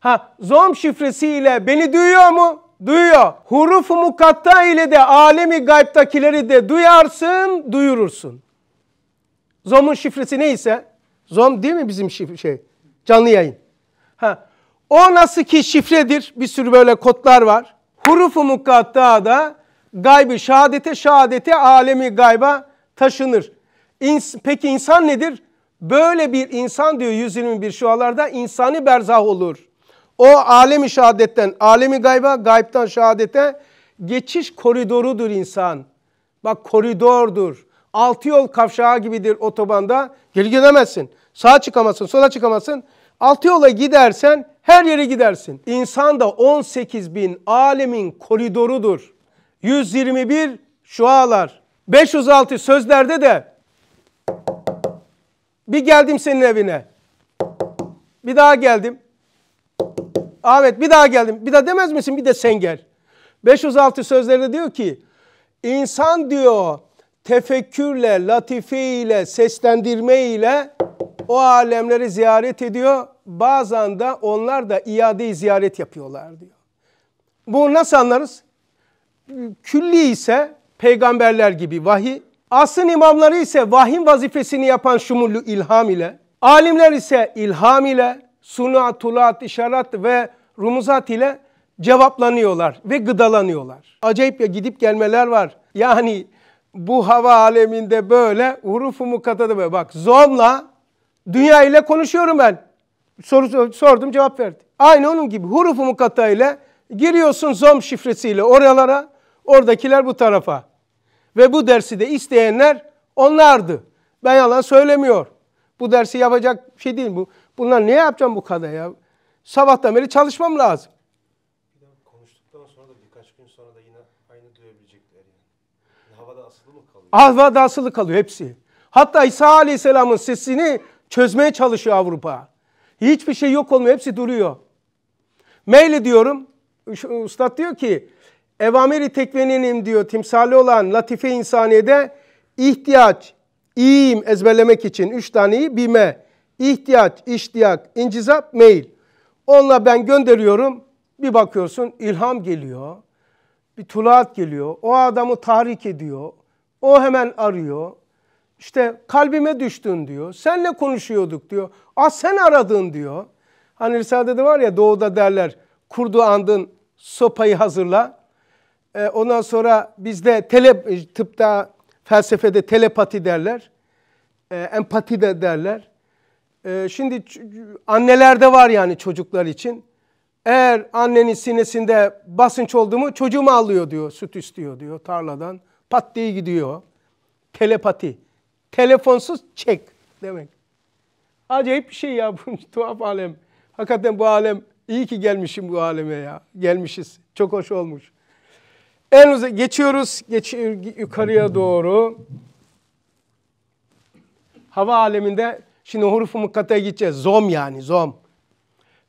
Ha Zoom şifresiyle beni duyuyor mu? Duyuyor. Huruf-u mukatta ile de alemi gayptakileri de duyarsın, duyurursun. Zom'un şifresi neyse, Zom değil mi bizim şif- şey? Canlı yayın. Ha. O nasıl ki şifredir, bir sürü böyle kodlar var. Huruf-u mukatta da Gaybi şehadete şehadete alemi gayba taşınır. İns, peki insan nedir? Böyle bir insan diyor 121 şualarda insani berzah olur. O alemi şehadetten, alemi gayba, gaybtan şehadete geçiş koridorudur insan. Bak koridordur. Altı yol kavşağı gibidir otobanda. Geri gidemezsin. Sağa çıkamazsın, sola çıkamazsın. Altı yola gidersen her yere gidersin. İnsan da 18 bin alemin koridorudur. 121 şualar. 506 sözlerde de bir geldim senin evine. Bir daha geldim. Ahmet bir daha geldim. Bir daha demez misin? Bir de sen gel. 506 sözlerde diyor ki insan diyor tefekkürle, latifeyle, seslendirmeyle o alemleri ziyaret ediyor. Bazen de onlar da iade ziyaret yapıyorlar diyor. Bu nasıl anlarız? külli ise peygamberler gibi vahiy, asrın imamları ise vahim vazifesini yapan şumullu ilham ile, alimler ise ilham ile, sunuat, tulat, işaret ve rumuzat ile cevaplanıyorlar ve gıdalanıyorlar. Acayip ya gidip gelmeler var. Yani bu hava aleminde böyle hurufu mukatada böyle bak zonla dünya ile konuşuyorum ben. Soru sordum cevap verdi. Aynı onun gibi hurufu mukatta ile giriyorsun zom şifresiyle oralara Oradakiler bu tarafa. Ve bu dersi de isteyenler onlardı. Ben yalan söylemiyor. Bu dersi yapacak şey değil bu. Bunlar niye yapacağım bu kadar ya? Sabahtan beri çalışmam lazım. Konuştuktan sonra da birkaç gün sonra da yine aynı duyabilecekler. Yani. Havada asılı mı kalıyor? Havada asılı kalıyor hepsi. Hatta İsa Aleyhisselam'ın sesini çözmeye çalışıyor Avrupa. Hiçbir şey yok olmuyor. Hepsi duruyor. Meyle diyorum. Üstad diyor ki evamiri tekvenenim diyor timsali olan latife insaniyede ihtiyaç, iyiyim ezberlemek için üç taneyi bime, ihtiyaç, iştiyak, incizap, meyil. Onunla ben gönderiyorum bir bakıyorsun ilham geliyor, bir tulaat geliyor, o adamı tahrik ediyor, o hemen arıyor. İşte kalbime düştün diyor, senle konuşuyorduk diyor, ah sen aradın diyor. Hani Risale'de de var ya doğuda derler kurdu andın sopayı hazırla. E, ondan sonra bizde tele, e, tıpta felsefede telepati derler. E, empati de derler. E, şimdi annelerde var yani çocuklar için. Eğer annenin sinesinde basınç oldu mu çocuğumu alıyor diyor, süt istiyor diyor tarladan. Pat diye gidiyor. Telepati. Telefonsuz çek demek. Acayip bir şey ya bu tuhaf alem. Hakikaten bu alem iyi ki gelmişim bu aleme ya. Gelmişiz. Çok hoş olmuş. En uzak geçiyoruz geç, yukarıya doğru. Hava aleminde şimdi hurufu mukkataya gideceğiz. Zom yani zom.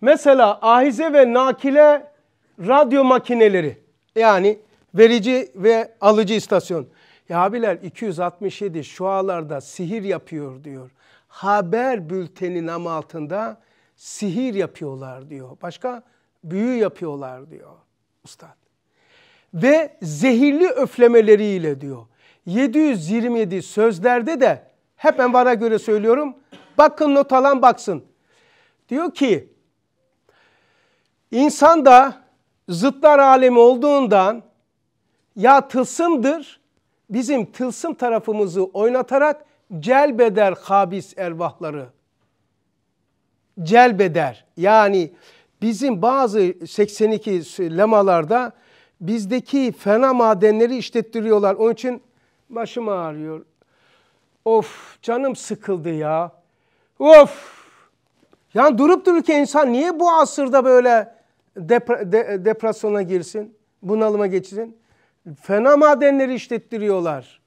Mesela ahize ve nakile radyo makineleri yani verici ve alıcı istasyon. Ya abiler 267 şu şualarda sihir yapıyor diyor. Haber bültenin am altında sihir yapıyorlar diyor. Başka büyü yapıyorlar diyor ustad ve zehirli öflemeleriyle diyor. 727 sözlerde de hemen Envar'a göre söylüyorum. Bakın not alan baksın. Diyor ki insan da zıtlar alemi olduğundan ya tılsımdır bizim tılsım tarafımızı oynatarak celbeder habis ervahları. Celbeder yani bizim bazı 82 lemalarda bizdeki fena madenleri işlettiriyorlar. Onun için başım ağrıyor. Of canım sıkıldı ya. Of! Yani durup dururken insan niye bu asırda böyle depre, de, depresyona girsin? Bunalıma geçsin? Fena madenleri işlettiriyorlar.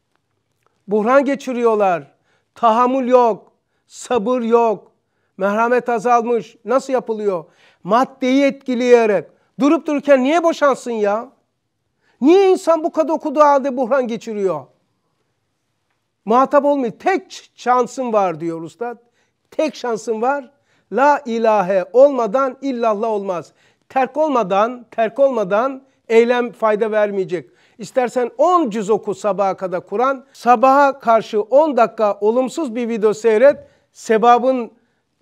Buhran geçiriyorlar. Tahammül yok. Sabır yok. Merhamet azalmış. Nasıl yapılıyor? Maddeyi etkileyerek. Durup dururken niye boşansın ya? Niye insan bu kadar okuduğu halde buhran geçiriyor? Muhatap olmuyor. Tek şansın var diyor ustad. Tek şansın var. La ilahe olmadan illallah olmaz. Terk olmadan, terk olmadan eylem fayda vermeyecek. İstersen 10 cüz oku sabaha kadar Kur'an. Sabaha karşı 10 dakika olumsuz bir video seyret. Sebabın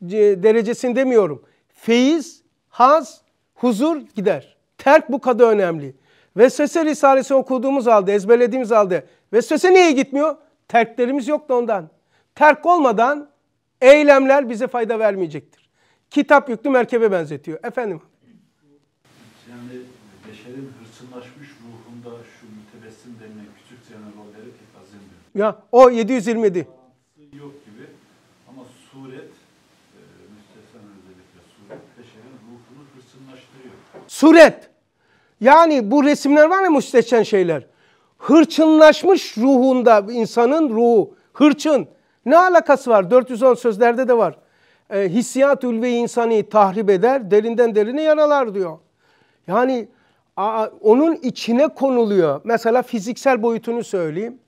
e, derecesini demiyorum. Feyiz, haz, huzur gider. Terk bu kadar önemli. Vesvese Risalesi okuduğumuz halde, ezberlediğimiz halde vesvese niye gitmiyor? Terklerimiz yok da ondan. Terk olmadan eylemler bize fayda vermeyecektir. Kitap yüklü merkebe benzetiyor. Efendim? Yani beşerin hırsınlaşmış ruhunda şu mütebessim denilen küçük canavar verip kazanmıyor. Ya o 727. Yok gibi ama suret e, müstehcen özellikle suret beşerin ruhunu hırsınlaştırıyor. Suret yani bu resimler var ya müsteçen şeyler. Hırçınlaşmış ruhunda insanın ruhu. Hırçın. Ne alakası var? 410 sözlerde de var. E, hissiyat ülve insanı tahrip eder, derinden derine yaralar diyor. Yani a, onun içine konuluyor. Mesela fiziksel boyutunu söyleyeyim.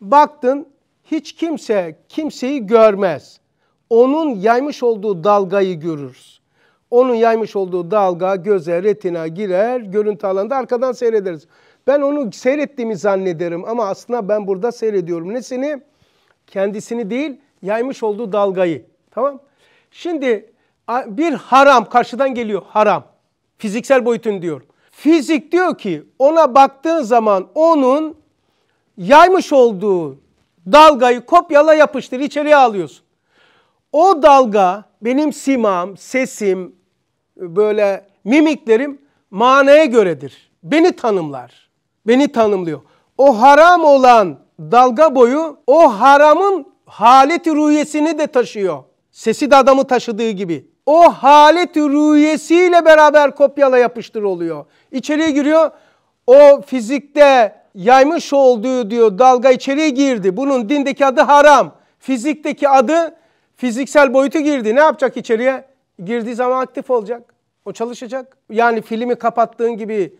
Baktın hiç kimse kimseyi görmez. Onun yaymış olduğu dalgayı görürüz. Onun yaymış olduğu dalga göze, retina girer, görüntü alanında arkadan seyrederiz. Ben onu seyrettiğimi zannederim ama aslında ben burada seyrediyorum. Nesini? Kendisini değil, yaymış olduğu dalgayı. Tamam? Şimdi bir haram karşıdan geliyor haram. Fiziksel boyutun diyor. Fizik diyor ki ona baktığın zaman onun yaymış olduğu dalgayı kopyala yapıştır içeriye alıyorsun. O dalga benim simam, sesim, böyle mimiklerim manaya göredir. Beni tanımlar. Beni tanımlıyor. O haram olan dalga boyu o haramın haleti rüyesini de taşıyor. Sesi de adamı taşıdığı gibi. O haleti rüyesiyle beraber kopyala yapıştır oluyor. İçeriye giriyor. O fizikte yaymış olduğu diyor dalga içeriye girdi. Bunun dindeki adı haram. Fizikteki adı fiziksel boyutu girdi. Ne yapacak içeriye? Girdiği zaman aktif olacak. O çalışacak. Yani filmi kapattığın gibi,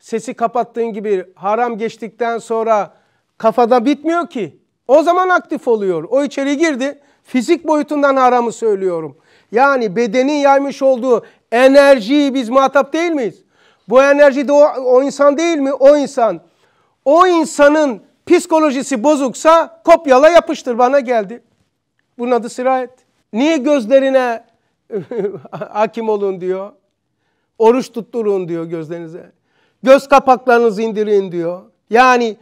sesi kapattığın gibi haram geçtikten sonra kafada bitmiyor ki. O zaman aktif oluyor. O içeri girdi. Fizik boyutundan haramı söylüyorum. Yani bedenin yaymış olduğu enerjiyi biz muhatap değil miyiz? Bu enerji de o, o insan değil mi? O insan. O insanın psikolojisi bozuksa kopyala yapıştır bana geldi. Bunun adı sirayet. Niye gözlerine hakim olun diyor. Oruç tutturun diyor gözlerinize. Göz kapaklarınızı indirin diyor. Yani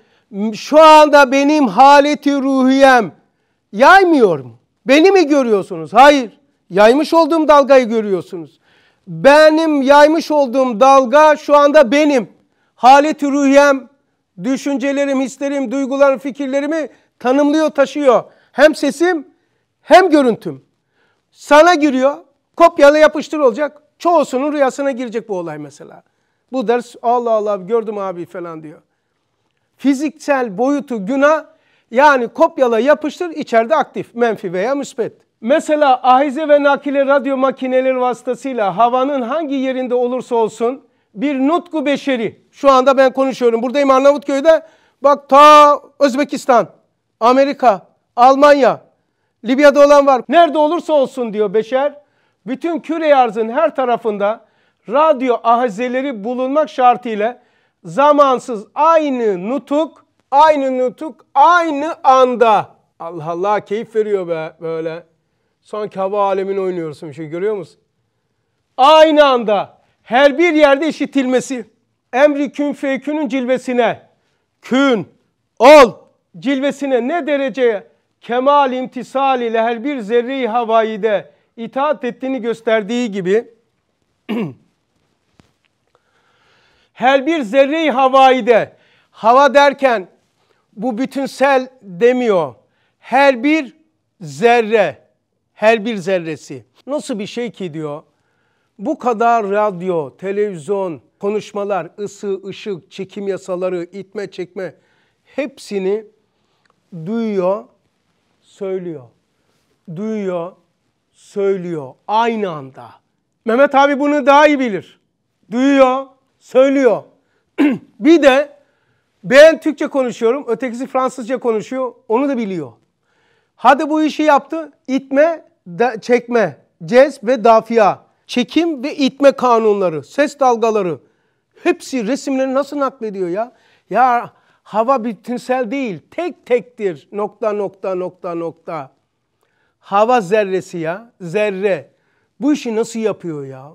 şu anda benim haleti ruhiyem yaymıyor mu? Beni mi görüyorsunuz? Hayır. Yaymış olduğum dalgayı görüyorsunuz. Benim yaymış olduğum dalga şu anda benim. Haleti ruhiyem, düşüncelerim, hislerim, duygularım, fikirlerimi tanımlıyor, taşıyor. Hem sesim hem görüntüm. Sana giriyor, kopyala yapıştır olacak. Çoğusunun rüyasına girecek bu olay mesela. Bu ders Allah Allah gördüm abi falan diyor. Fiziksel boyutu günah yani kopyala yapıştır içeride aktif menfi veya müspet. Mesela ahize ve nakile radyo makineleri vasıtasıyla havanın hangi yerinde olursa olsun bir nutku beşeri. Şu anda ben konuşuyorum. Buradayım Arnavutköy'de. Bak ta Özbekistan, Amerika, Almanya, Libya'da olan var. Nerede olursa olsun diyor beşer bütün küre arzın her tarafında radyo ahazeleri bulunmak şartıyla zamansız aynı nutuk, aynı nutuk aynı anda. Allah Allah keyif veriyor be böyle. Sanki hava alemin oynuyorsun şey görüyor musun? Aynı anda her bir yerde işitilmesi. Emri kün feykünün cilvesine, kün, ol cilvesine ne derece Kemal imtisal ile her bir zerre-i havayide itaat ettiğini gösterdiği gibi her bir zerre-i havaide hava derken bu bütünsel demiyor. Her bir zerre, her bir zerresi. Nasıl bir şey ki diyor. Bu kadar radyo, televizyon, konuşmalar, ısı, ışık, çekim yasaları, itme, çekme hepsini duyuyor, söylüyor. Duyuyor, söylüyor aynı anda. Mehmet abi bunu daha iyi bilir. Duyuyor, söylüyor. bir de ben Türkçe konuşuyorum, ötekisi Fransızca konuşuyor. Onu da biliyor. Hadi bu işi yaptı. itme da, çekme, cez ve dafiya Çekim ve itme kanunları, ses dalgaları. Hepsi resimleri nasıl naklediyor ya? Ya hava bütünsel değil, tek tektir. Nokta nokta nokta nokta. Hava zerresi ya. Zerre. Bu işi nasıl yapıyor ya?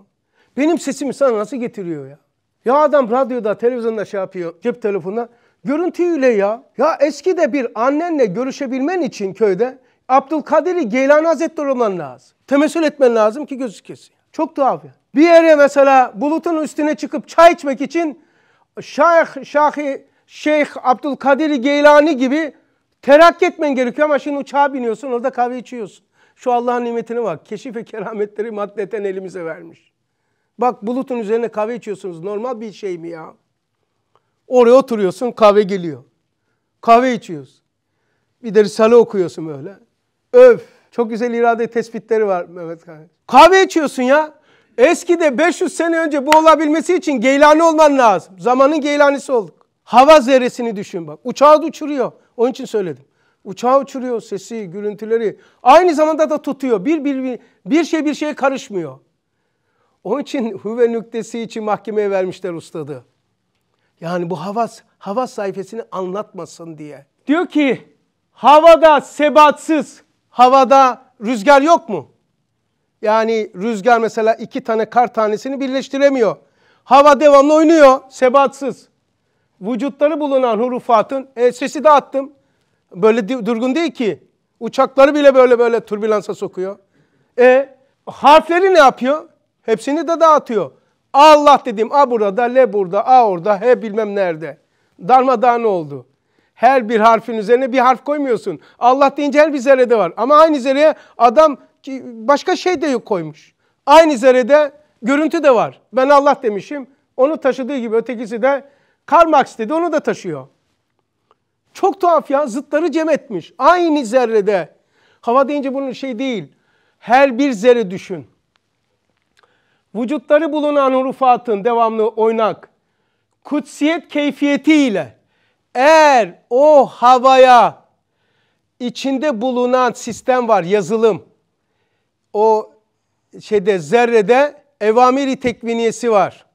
Benim sesimi sana nasıl getiriyor ya? Ya adam radyoda, televizyonda şey yapıyor, cep telefonunda Görüntüyle ya. Ya eski de bir annenle görüşebilmen için köyde Abdülkadir Geylan Hazretleri olman lazım. Temessül etmen lazım ki gözükesin. Çok tuhaf ya. Bir yere mesela bulutun üstüne çıkıp çay içmek için Şah, Şahi, Şeyh Abdülkadir Geylani gibi Terak etmen gerekiyor ama şimdi uçağa biniyorsun orada kahve içiyorsun. Şu Allah'ın nimetine bak. Keşif ve kerametleri maddeten elimize vermiş. Bak bulutun üzerine kahve içiyorsunuz. Normal bir şey mi ya? Oraya oturuyorsun kahve geliyor. Kahve içiyoruz. Bir de Risale okuyorsun böyle. Öf. Çok güzel irade tespitleri var Mehmet Kahve. Kahve içiyorsun ya. Eskide 500 sene önce bu olabilmesi için geylani olman lazım. Zamanın geylanisi olduk. Hava zerresini düşün bak. Uçağı da uçuruyor. Onun için söyledim. Uçağı uçuruyor sesi, gürüntüleri. Aynı zamanda da tutuyor. Bir, bir, bir, bir şey bir şeye karışmıyor. Onun için hüve nüktesi için mahkemeye vermişler ustadı. Yani bu hava hava sayfasını anlatmasın diye. Diyor ki havada sebatsız, havada rüzgar yok mu? Yani rüzgar mesela iki tane kar tanesini birleştiremiyor. Hava devamlı oynuyor sebatsız vücutları bulunan hurufatın e, sesi de attım. Böyle durgun değil ki. Uçakları bile böyle böyle türbülansa sokuyor. E harfleri ne yapıyor? Hepsini de dağıtıyor. Allah dedim a burada, L burada, a orada, H bilmem nerede. Darmadağın oldu. Her bir harfin üzerine bir harf koymuyorsun. Allah deyince her bir zerrede var. Ama aynı zerreye adam başka şey de yok koymuş. Aynı zerrede görüntü de var. Ben Allah demişim. Onu taşıdığı gibi ötekisi de Karl Marx dedi onu da taşıyor. Çok tuhaf ya zıtları cem etmiş. Aynı zerrede. Hava deyince bunun şey değil. Her bir zerre düşün. Vücutları bulunan hurufatın devamlı oynak. Kutsiyet keyfiyetiyle eğer o havaya içinde bulunan sistem var yazılım. O şeyde zerrede evamiri tekviniyesi var.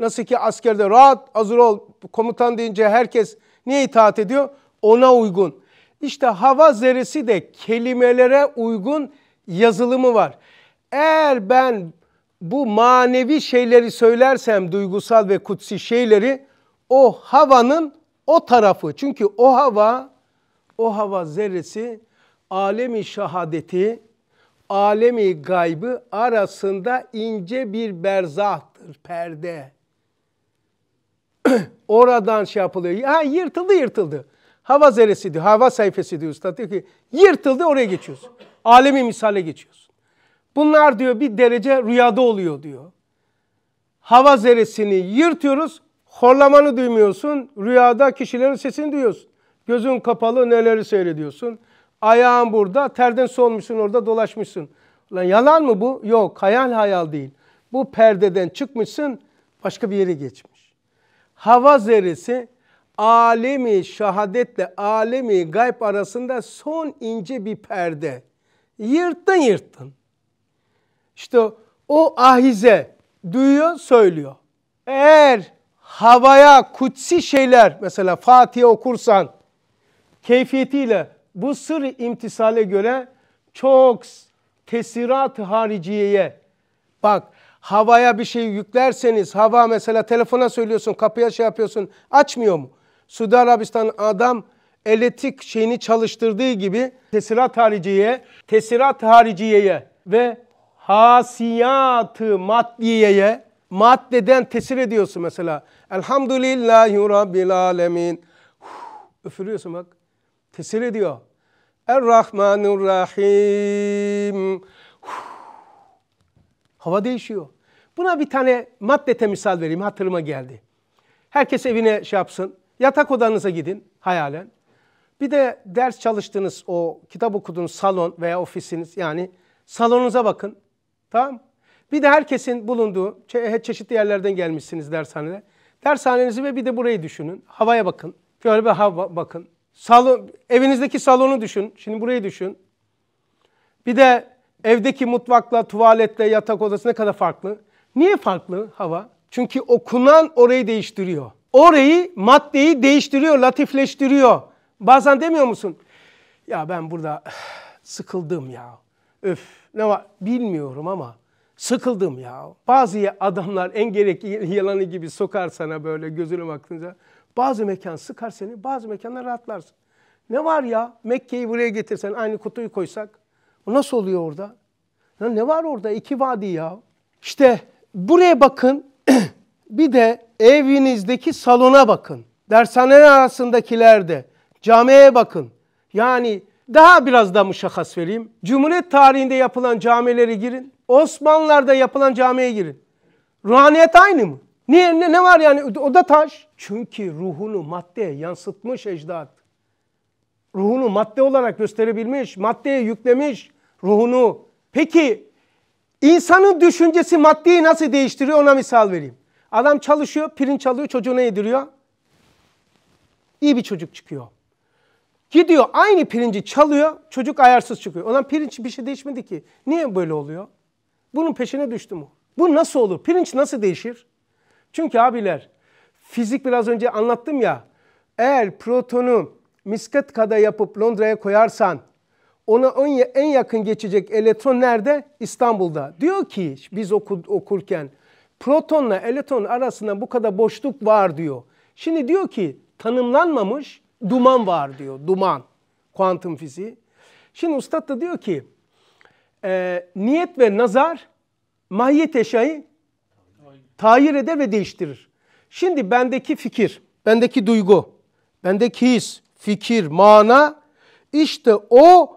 Nasıl ki askerde rahat hazır ol komutan deyince herkes niye itaat ediyor? Ona uygun. İşte hava zerresi de kelimelere uygun yazılımı var. Eğer ben bu manevi şeyleri söylersem duygusal ve kutsi şeyleri o havanın o tarafı. Çünkü o hava o hava zerresi alemi şahadeti alemi gaybı arasında ince bir berzahtır perde. Oradan şey yapılıyor. Ya yırtıldı yırtıldı. Hava zeresi diyor. Hava sayfası diyor usta. Diyor ki yırtıldı oraya geçiyorsun. Alemi misale geçiyorsun. Bunlar diyor bir derece rüyada oluyor diyor. Hava zeresini yırtıyoruz. Horlamanı duymuyorsun. Rüyada kişilerin sesini duyuyorsun. Gözün kapalı neleri seyrediyorsun. Ayağın burada. Terden solmuşsun orada dolaşmışsın. Lan yalan mı bu? Yok hayal hayal değil. Bu perdeden çıkmışsın başka bir yere geçmiş hava zerresi alemi şahadetle alemi gayb arasında son ince bir perde. Yırttın yırttın. İşte o ahize duyuyor söylüyor. Eğer havaya kutsi şeyler mesela Fatih okursan keyfiyetiyle bu sır imtisale göre çok tesirat hariciyeye bak Havaya bir şey yüklerseniz hava mesela telefona söylüyorsun kapıya şey yapıyorsun açmıyor mu? Suudi Arabistan adam elektrik şeyini çalıştırdığı gibi tesirat hariciye, tesirat hariciyeye ve hasiyatı maddiyeye maddeden tesir ediyorsun mesela. Elhamdülillahi Rabbil Alemin. Üfürüyorsun bak. Tesir ediyor. Errahmanurrahim. Rahim. Hava değişiyor. Buna bir tane maddete misal vereyim hatırıma geldi. Herkes evine şey yapsın. Yatak odanıza gidin hayalen. Bir de ders çalıştığınız o kitap okuduğunuz salon veya ofisiniz yani salonunuza bakın. Tamam Bir de herkesin bulunduğu çe çeşitli yerlerden gelmişsiniz dershanede. Dershanenizi ve bir de burayı düşünün. Havaya bakın. Şöyle bir hava bakın. Salon, evinizdeki salonu düşün. Şimdi burayı düşün. Bir de Evdeki mutfakla, tuvaletle, yatak odası ne kadar farklı? Niye farklı hava? Çünkü okunan orayı değiştiriyor. Orayı, maddeyi değiştiriyor, latifleştiriyor. Bazen demiyor musun? Ya ben burada sıkıldım ya. Öf ne var bilmiyorum ama sıkıldım ya. Bazı adamlar en gerekli yalanı gibi sokar sana böyle gözüne baktığında. Bazı mekan sıkar seni, bazı mekanlar rahatlarsın. Ne var ya Mekke'yi buraya getirsen aynı kutuyu koysak bu nasıl oluyor orada? Ya ne var orada? İki vadi ya. İşte buraya bakın. bir de evinizdeki salona bakın. dershanenin arasındakilerde. Camiye bakın. Yani daha biraz da muşakas vereyim. Cumhuriyet tarihinde yapılan camilere girin. Osmanlılar'da yapılan camiye girin. Ruhaniyet aynı mı? Niye? Ne, ne var yani? O da taş. Çünkü ruhunu maddeye yansıtmış ecdat ruhunu madde olarak gösterebilmiş, maddeye yüklemiş ruhunu. Peki insanın düşüncesi maddeyi nasıl değiştiriyor ona misal vereyim. Adam çalışıyor, pirinç alıyor, çocuğuna yediriyor. İyi bir çocuk çıkıyor. Gidiyor aynı pirinci çalıyor, çocuk ayarsız çıkıyor. Ona pirinç bir şey değişmedi ki. Niye böyle oluyor? Bunun peşine düştü mü? Bu nasıl olur? Pirinç nasıl değişir? Çünkü abiler fizik biraz önce anlattım ya. Eğer protonu Miskatka'da yapıp Londra'ya koyarsan ona en yakın geçecek elektron nerede? İstanbul'da. Diyor ki biz oku, okurken protonla elektron arasında bu kadar boşluk var diyor. Şimdi diyor ki tanımlanmamış duman var diyor. Duman. Kuantum fiziği. Şimdi ustad da diyor ki e, niyet ve nazar mahiyet eşyayı tahir eder ve değiştirir. Şimdi bendeki fikir, bendeki duygu, bendeki his, fikir, mana işte o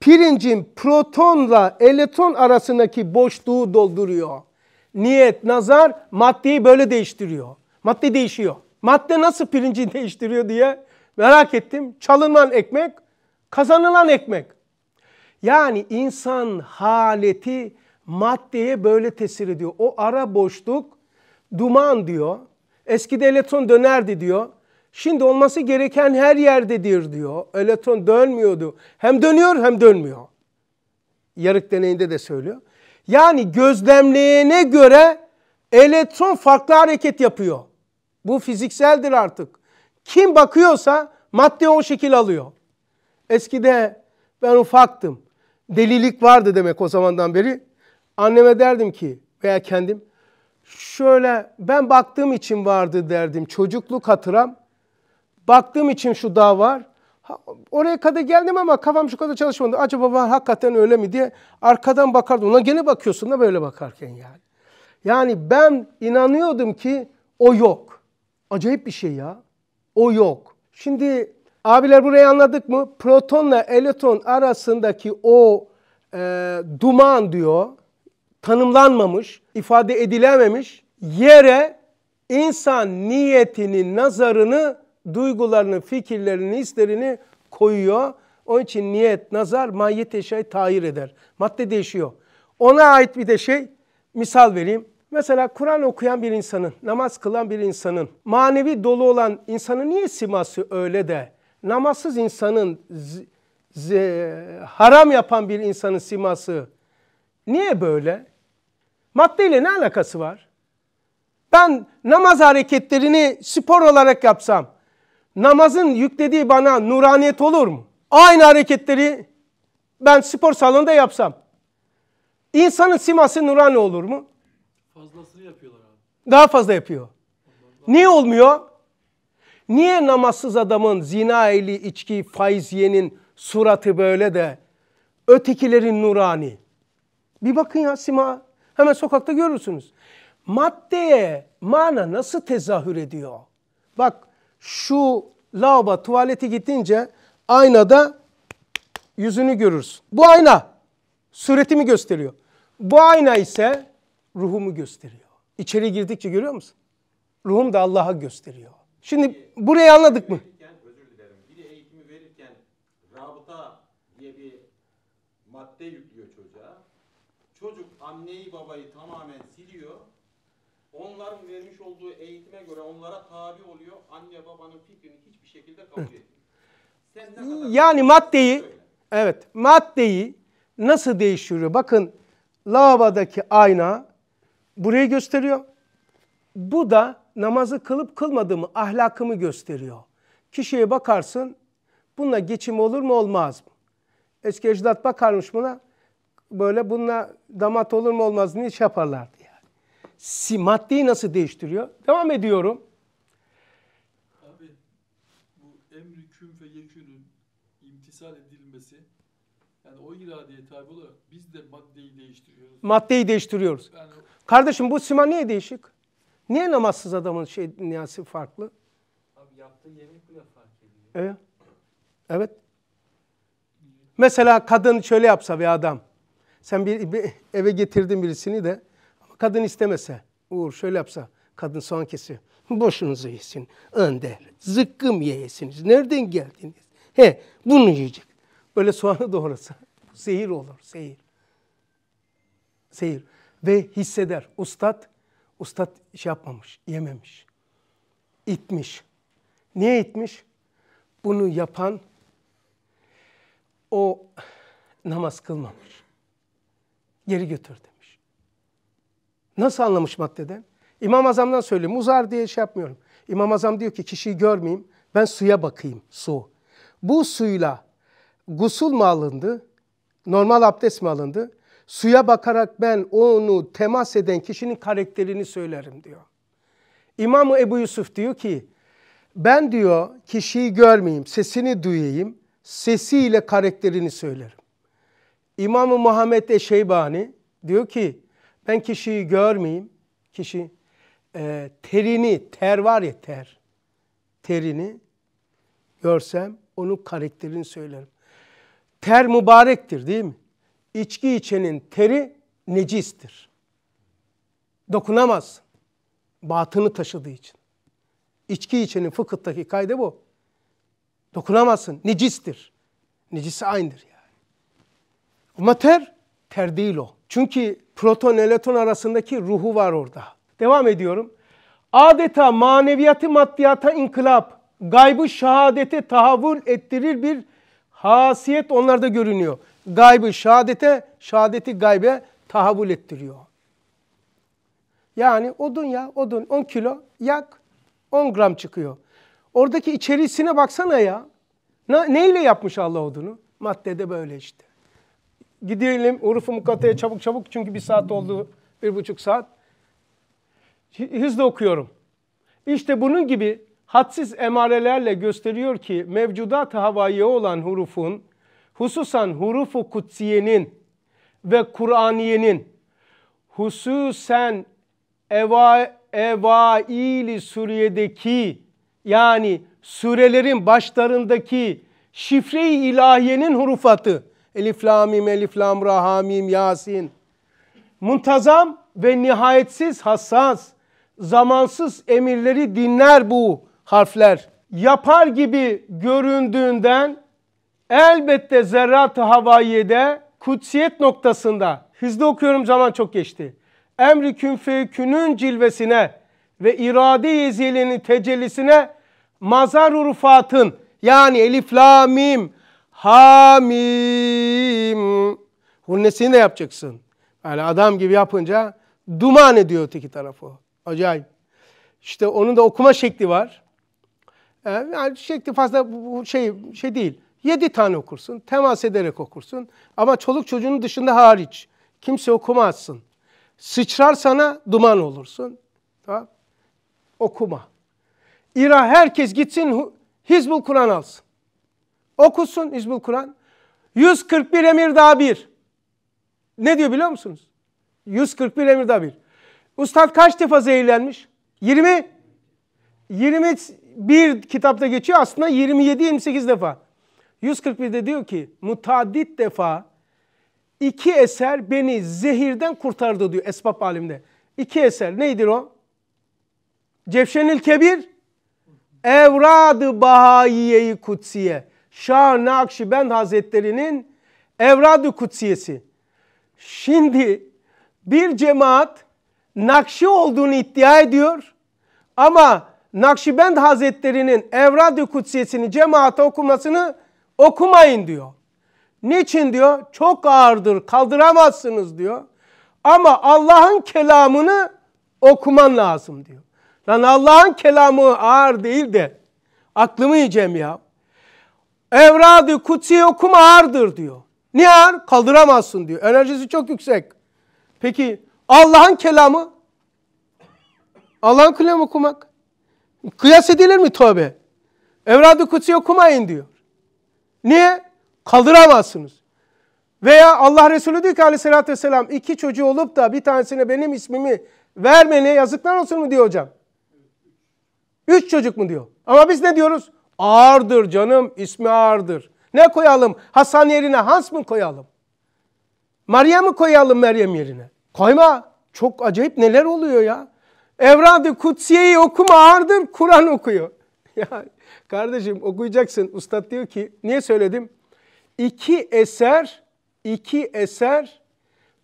pirincin protonla elektron arasındaki boşluğu dolduruyor. Niyet, nazar maddeyi böyle değiştiriyor. Madde değişiyor. Madde nasıl pirinci değiştiriyor diye merak ettim. Çalınan ekmek, kazanılan ekmek. Yani insan haleti maddeye böyle tesir ediyor. O ara boşluk duman diyor. Eskide elektron dönerdi diyor. Şimdi olması gereken her yerdedir diyor. Elektron dönmüyordu. Hem dönüyor hem dönmüyor. Yarık deneyinde de söylüyor. Yani gözlemleyene göre elektron farklı hareket yapıyor. Bu fizikseldir artık. Kim bakıyorsa madde o şekil alıyor. Eskide ben ufaktım. Delilik vardı demek o zamandan beri. Anneme derdim ki veya kendim şöyle ben baktığım için vardı derdim. Çocukluk hatıram Baktığım için şu dağ var. Oraya kadar geldim ama kafam şu kadar çalışmadı. Acaba var hakikaten öyle mi diye arkadan bakardım. Ona gene bakıyorsun da böyle bakarken yani. Yani ben inanıyordum ki o yok. Acayip bir şey ya. O yok. Şimdi abiler burayı anladık mı? Protonla elektron arasındaki o e, duman diyor tanımlanmamış, ifade edilememiş yere insan niyetini, nazarını duygularını, fikirlerini, hislerini koyuyor. Onun için niyet, nazar, mahiyet şey tahir eder. Madde değişiyor. Ona ait bir de şey, misal vereyim. Mesela Kur'an okuyan bir insanın, namaz kılan bir insanın, manevi dolu olan insanın niye siması öyle de namazsız insanın, haram yapan bir insanın siması niye böyle? Maddeyle ne alakası var? Ben namaz hareketlerini spor olarak yapsam, namazın yüklediği bana nuraniyet olur mu? Aynı hareketleri ben spor salonunda yapsam. İnsanın siması nurani olur mu? Fazlasını yapıyorlar abi. Daha fazla yapıyor. Niye olmuyor? Niye namazsız adamın zina eli, içki, faiz yenin suratı böyle de ötekilerin nurani? Bir bakın ya sima. Hemen sokakta görürsünüz. Maddeye mana nasıl tezahür ediyor? Bak şu lavabo tuvalete gidince aynada yüzünü görürsün. Bu ayna suretimi gösteriyor. Bu ayna ise ruhumu gösteriyor. İçeri girdikçe görüyor musun? Ruhum da Allah'a gösteriyor. Şimdi burayı anladık mı? Özür dilerim. Bir de verirken rabıta diye bir madde yüklüyor çocuğa. Çocuk anneyi babayı tamamen siliyor onların vermiş olduğu eğitime göre onlara tabi oluyor. Anne babanın fikrini hiçbir şekilde kabul etmiyor. yani maddeyi söyle. evet maddeyi nasıl değiştiriyor? Bakın lavabodaki ayna burayı gösteriyor. Bu da namazı kılıp kılmadığımı, ahlakımı gösteriyor. Kişiye bakarsın, bununla geçim olur mu olmaz mı? Eski ecdat bakarmış buna, böyle bununla damat olur mu olmaz mı hiç yaparlar diye. Şey maddeyi nasıl değiştiriyor? Devam ediyorum. Abi bu emri kün ve yekünün imtisal edilmesi yani o iradeye tabi olarak biz de maddeyi değiştiriyoruz. Maddeyi değiştiriyoruz. Yani... Kardeşim bu sima niye değişik? Niye namazsız adamın şey dünyası farklı? Abi yaptığı yemek bile fark ediyor. Ee, evet. Mesela kadın şöyle yapsa bir adam. Sen bir, bir eve getirdin birisini de kadın istemese, Uğur şöyle yapsa, kadın soğan kesiyor. Boşunuzu yesin, önder, zıkkım yeyesiniz. Nereden geldiniz? He, bunu yiyecek. Böyle soğanı doğrasa zehir olur, zehir. Zehir. Ve hisseder. Ustad, ustad şey yapmamış, yememiş. İtmiş. Niye itmiş? Bunu yapan o namaz kılmamış. Geri götür Nasıl anlamış maddeden? İmam Azam'dan söylüyor. Muzar diye şey yapmıyorum. İmam Azam diyor ki kişiyi görmeyeyim. Ben suya bakayım. Su. Bu suyla gusul mu alındı? Normal abdest mi alındı? Suya bakarak ben onu temas eden kişinin karakterini söylerim diyor. İmam Ebu Yusuf diyor ki ben diyor kişiyi görmeyeyim, sesini duyayım, sesiyle karakterini söylerim. İmam-ı Muhammed Eşeybani diyor ki ben kişiyi görmeyeyim. Kişi e, terini, ter var ya ter. Terini görsem onun karakterini söylerim. Ter mübarektir değil mi? İçki içenin teri necistir. dokunamaz, Batını taşıdığı için. İçki içenin fıkıhtaki kaydı bu. Dokunamazsın. Necistir. Necisi aynıdır yani. Ama ter, ter değil o. Çünkü proton eleton arasındaki ruhu var orada. Devam ediyorum. Adeta maneviyatı maddiyata inkılap, gaybı şehadete tahavül ettirir bir hasiyet onlarda görünüyor. Gaybı şehadete, şehadeti gaybe tahavül ettiriyor. Yani odun ya, odun 10 kilo yak 10 gram çıkıyor. Oradaki içerisine baksana ya. Ne, neyle yapmış Allah odunu? Maddede böyle işte. Gidelim Uruf-u çabuk çabuk çünkü bir saat oldu, bir buçuk saat. Hızla okuyorum. İşte bunun gibi hadsiz emarelerle gösteriyor ki mevcudat havaiye olan hurufun, hususan hurufu kutsiyenin ve Kur'aniyenin, hususen eva, evaili Suriye'deki yani surelerin başlarındaki şifre-i ilahiyenin hurufatı, Elif lamim, elif lam hamim, yasin. Muntazam ve nihayetsiz hassas, zamansız emirleri dinler bu harfler. Yapar gibi göründüğünden elbette zerrat-ı havayede kutsiyet noktasında hızlı okuyorum zaman çok geçti. Emri kün fevkünün cilvesine ve irade yezilinin tecellisine mazar-ı rufatın yani elif la mim Hamim. Hunnesini de yapacaksın. Yani adam gibi yapınca duman ediyor öteki tarafı. Acayip. İşte onun da okuma şekli var. Ee, yani şekli fazla şey şey değil. Yedi tane okursun. Temas ederek okursun. Ama çoluk çocuğunun dışında hariç. Kimse okumazsın. Sıçrar sana duman olursun. Tamam. Okuma. İra herkes gitsin Hizbul Kur'an alsın. Okusun İzmül Kur'an. 141 emir daha bir. Ne diyor biliyor musunuz? 141 emir daha bir. Ustad kaç defa zehirlenmiş? 20. 21 kitapta geçiyor aslında 27-28 defa. 141'de diyor ki mutadit defa iki eser beni zehirden kurtardı diyor esbab alimde. İki eser neydir o? Cevşenil Kebir, Evradı Bahayiye-i Kutsiye. Şah Nakşibend Hazretleri'nin Evrad-ı Kutsiyesi. Şimdi bir cemaat Nakşi olduğunu iddia ediyor ama Nakşibend Hazretleri'nin Evrad-ı Kutsiyesini cemaate okumasını okumayın diyor. Niçin diyor? Çok ağırdır kaldıramazsınız diyor. Ama Allah'ın kelamını okuman lazım diyor. Lan Allah'ın kelamı ağır değil de aklımı yiyeceğim ya. Evradı kutsi okuma ağırdır diyor. Niye ağır? Kaldıramazsın diyor. Enerjisi çok yüksek. Peki Allah'ın kelamı? Allah'ın kelamı okumak. Kıyas edilir mi tövbe? Evradı kutsi okumayın diyor. Niye? Kaldıramazsınız. Veya Allah Resulü diyor ki aleyhissalatü vesselam iki çocuğu olup da bir tanesine benim ismimi vermene yazıklar olsun mu diyor hocam. Üç çocuk mu diyor. Ama biz ne diyoruz? Ağırdır canım ismi ağırdır. Ne koyalım? Hasan yerine Hans mı koyalım? Maria mı koyalım Meryem yerine? Koyma. Çok acayip neler oluyor ya. Evradı Kutsiye'yi okuma ağırdır. Kur'an okuyor. Ya kardeşim okuyacaksın. Ustad diyor ki niye söyledim? İki eser, iki eser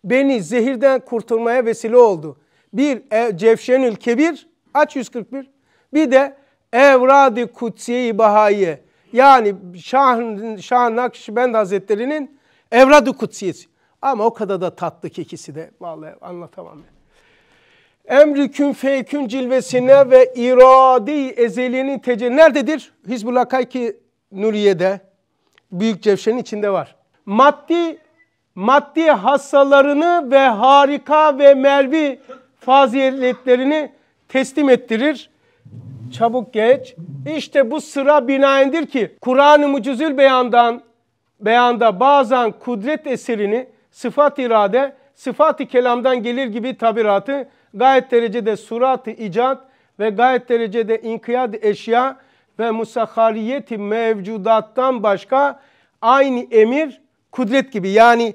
beni zehirden kurtulmaya vesile oldu. Bir e, Cevşenül Kebir, aç 141. Bir de evrad kutsiye-i bahayiye yani Şah, Şah Nakşibend Hazretleri'nin evrad kutsiyesi. Ama o kadar da tatlı ki ikisi de vallahi anlatamam. Yani. Emri kün fekün cilvesine ve iradi ezelinin tecelli nerededir? Hizbullah Kayki Nuriye'de Büyük Cevşen'in içinde var. Maddi maddi hassalarını ve harika ve mervi faziletlerini teslim ettirir çabuk geç. İşte bu sıra binaendir ki Kur'an-ı Mucizül Beyan'dan beyanda bazen kudret eserini sıfat irade, sıfat-ı kelamdan gelir gibi tabiratı gayet derecede surat-ı icat ve gayet derecede inkiyad eşya ve musahariyeti mevcudattan başka aynı emir kudret gibi. Yani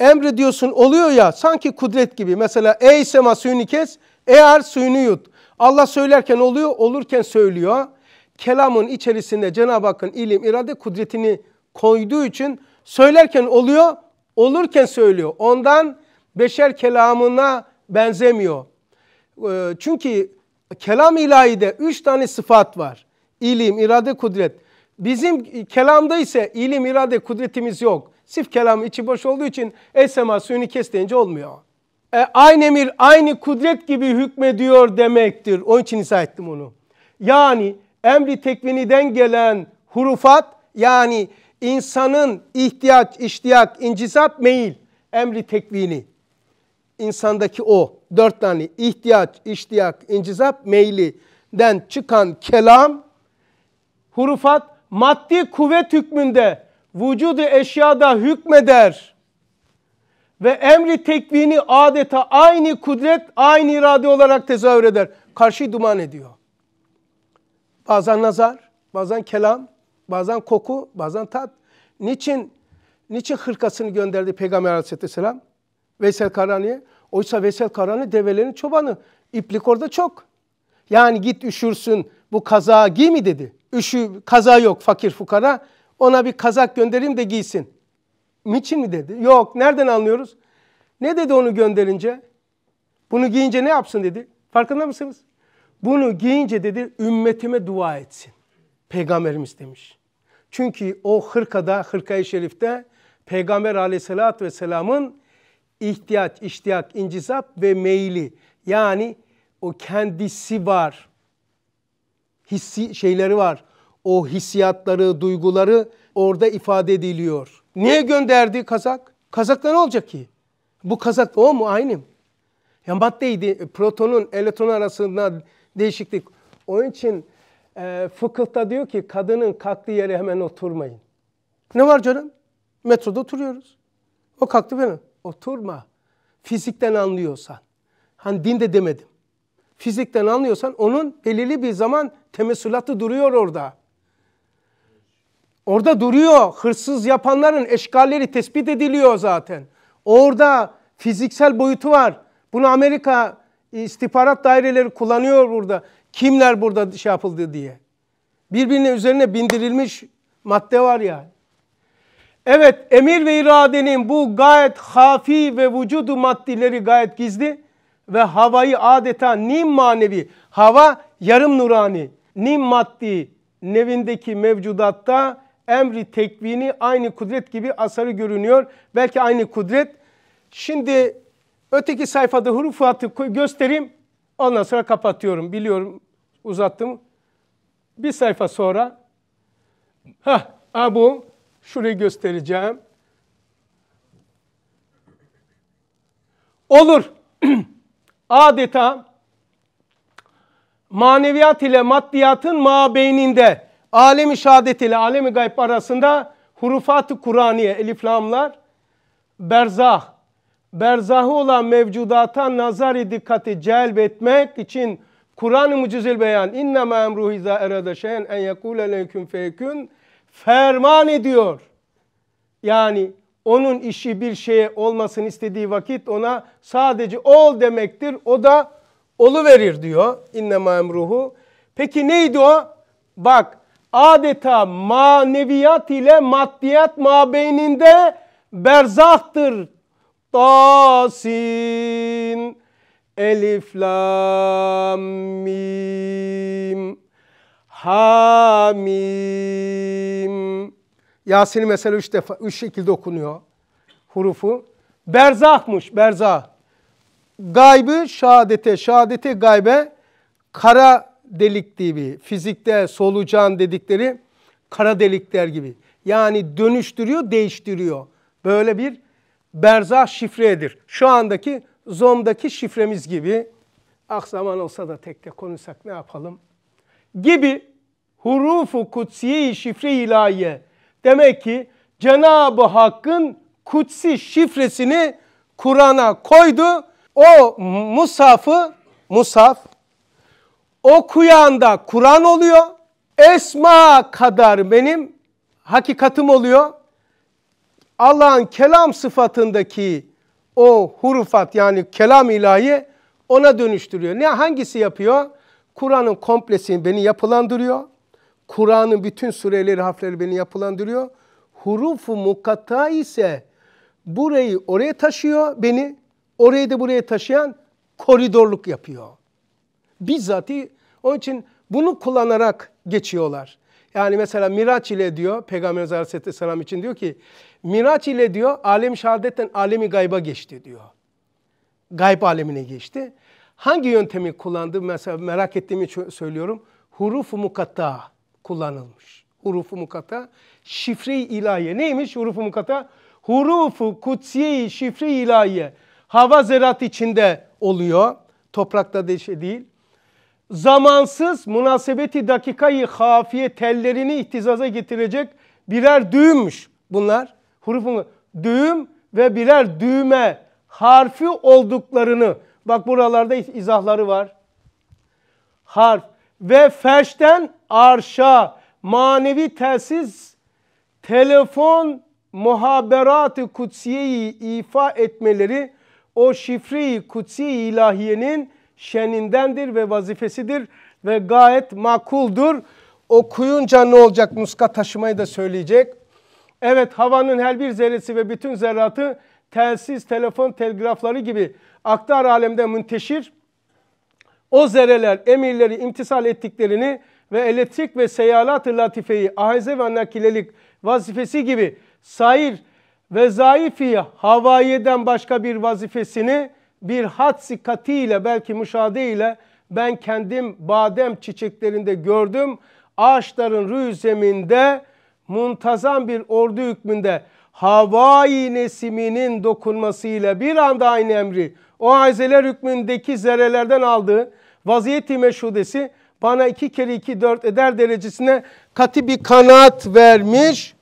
emrediyorsun oluyor ya sanki kudret gibi. Mesela ey sema suyunu kes, ey suyunu yut. Allah söylerken oluyor, olurken söylüyor. Kelamın içerisinde Cenab-ı Hakk'ın ilim, irade, kudretini koyduğu için söylerken oluyor, olurken söylüyor. Ondan beşer kelamına benzemiyor. Ee, çünkü kelam ilahide üç tane sıfat var. İlim, irade, kudret. Bizim kelamda ise ilim, irade, kudretimiz yok. Sif kelam içi boş olduğu için esema suyunu kes deyince olmuyor e, aynı emir, aynı kudret gibi hükmediyor demektir. Onun için izah ettim onu. Yani emri tekviniden gelen hurufat yani insanın ihtiyaç, iştiyak, incizat meyil. Emri tekvini. İnsandaki o dört tane ihtiyaç, iştiyak, incisat, meyilinden çıkan kelam, hurufat maddi kuvvet hükmünde vücudu eşyada hükmeder ve emri tekvini adeta aynı kudret, aynı irade olarak tezahür eder. Karşı duman ediyor. Bazen nazar, bazen kelam, bazen koku, bazen tat. Niçin niçin hırkasını gönderdi Peygamber Aleyhisselam? Veysel Karani'ye. Oysa Veysel Karani develerin çobanı. İplik orada çok. Yani git üşürsün bu kazağı giy mi dedi. Üşü, kaza yok fakir fukara. Ona bir kazak göndereyim de giysin. Miçin mi dedi? Yok. Nereden anlıyoruz? Ne dedi onu gönderince? Bunu giyince ne yapsın dedi. Farkında mısınız? Bunu giyince dedi ümmetime dua etsin. Peygamberimiz demiş. Çünkü o hırkada, hırkayı şerifte Peygamber aleyhissalatü vesselamın ihtiyaç, iştiyak, incizap ve meyli yani o kendisi var. Hissi şeyleri var. O hissiyatları, duyguları orada ifade ediliyor. Niye gönderdi kazak? Kazakta ne olacak ki? Bu kazak o mu? Aynı mı? Ya maddeydi. E, protonun, elektron arasında değişiklik. Onun için e, fıkıhta diyor ki kadının kalktığı yere hemen oturmayın. Ne var canım? Metroda oturuyoruz. O kalktı benim. Oturma. Fizikten anlıyorsan. Hani dinde demedim. Fizikten anlıyorsan onun belirli bir zaman temessülatı duruyor orada. Orada duruyor. Hırsız yapanların eşgalleri tespit ediliyor zaten. Orada fiziksel boyutu var. Bunu Amerika istihbarat daireleri kullanıyor burada. Kimler burada şey yapıldı diye. Birbirine üzerine bindirilmiş madde var yani. Evet emir ve iradenin bu gayet hafi ve vücudu maddileri gayet gizli ve havayı adeta nim manevi, hava yarım nurani, nim maddi nevindeki mevcudatta emri tekvini aynı kudret gibi asarı görünüyor. Belki aynı kudret. Şimdi öteki sayfada hurufatı göstereyim. Ondan sonra kapatıyorum. Biliyorum uzattım. Bir sayfa sonra. Hah, ha bu. Şurayı göstereceğim. Olur. Adeta maneviyat ile maddiyatın mabeyninde alemi şehadet ile alemi gayb arasında hurufat-ı Kur'aniye, eliflamlar, berzah, berzahı olan mevcudata nazari dikkati celbetmek için Kur'an-ı Mucizül Beyan inna emruhu izâ erada şeyen en yekûle leyküm feykün ferman ediyor. Yani onun işi bir şeye olmasını istediği vakit ona sadece ol demektir. O da olu verir diyor. İnnema emruhu. Peki neydi o? Bak adeta maneviyat ile maddiyat mabeyninde berzahtır. Tasin Elif Lam Mim Hamim Yasin'i mesela üç defa üç şekilde okunuyor hurufu. Berzahmış berzah. Gaybı şahadete, şahadete gaybe, kara delik gibi, fizikte solucan dedikleri kara delikler gibi. Yani dönüştürüyor, değiştiriyor. Böyle bir berzah şifredir. Şu andaki zomdaki şifremiz gibi. Ah zaman olsa da tek tek konuşsak ne yapalım? Gibi hurufu kutsiye şifre ilahiye. Demek ki Cenab-ı Hakk'ın kutsi şifresini Kur'an'a koydu. O musafı, musaf okuyan da Kur'an oluyor. Esma kadar benim hakikatim oluyor. Allah'ın kelam sıfatındaki o hurufat yani kelam ilahi ona dönüştürüyor. Ne hangisi yapıyor? Kur'an'ın komplesini beni yapılandırıyor. Kur'an'ın bütün sureleri harfleri beni yapılandırıyor. Hurufu mukatta ise burayı oraya taşıyor beni. Orayı da buraya taşıyan koridorluk yapıyor. Bizzati onun için bunu kullanarak geçiyorlar. Yani mesela Miraç ile diyor Peygamberimiz Aleyhisselam için diyor ki Miraç ile diyor alem şehadetten alemi gayba geçti diyor. Gayb alemine geçti. Hangi yöntemi kullandı mesela merak ettiğimi söylüyorum. Huruf-u mukatta kullanılmış. Huruf-u mukatta şifre-i ilahiye. Neymiş huruf-u mukatta? Huruf-u kutsiye-i şifre-i ilahiye. Hava zerat içinde oluyor. Toprakta şey değil zamansız münasebeti dakikayı hafiye tellerini ihtizaza getirecek birer düğümmüş bunlar. Hurufun düğüm ve birer düğme harfi olduklarını bak buralarda izahları var. Harf ve ferşten arşa manevi telsiz telefon muhaberat kutsiyeyi ifa etmeleri o şifreyi kutsi ilahiyenin şenindendir ve vazifesidir ve gayet makuldur. Okuyunca ne olacak? Muska taşımayı da söyleyecek. Evet havanın her bir zerresi ve bütün zerratı telsiz, telefon, telgrafları gibi aktar alemde münteşir. O zerreler emirleri imtisal ettiklerini ve elektrik ve seyalat-ı latifeyi ahize ve nakilelik vazifesi gibi sair ve zaifi havayeden başka bir vazifesini bir hadsi katiyle belki müşahede ile ben kendim badem çiçeklerinde gördüm. Ağaçların rüy zeminde muntazam bir ordu hükmünde havai nesiminin dokunmasıyla bir anda aynı emri o azeler hükmündeki zerrelerden aldığı vaziyeti meşhudesi bana iki kere iki dört eder derecesine katı bir kanaat vermiş.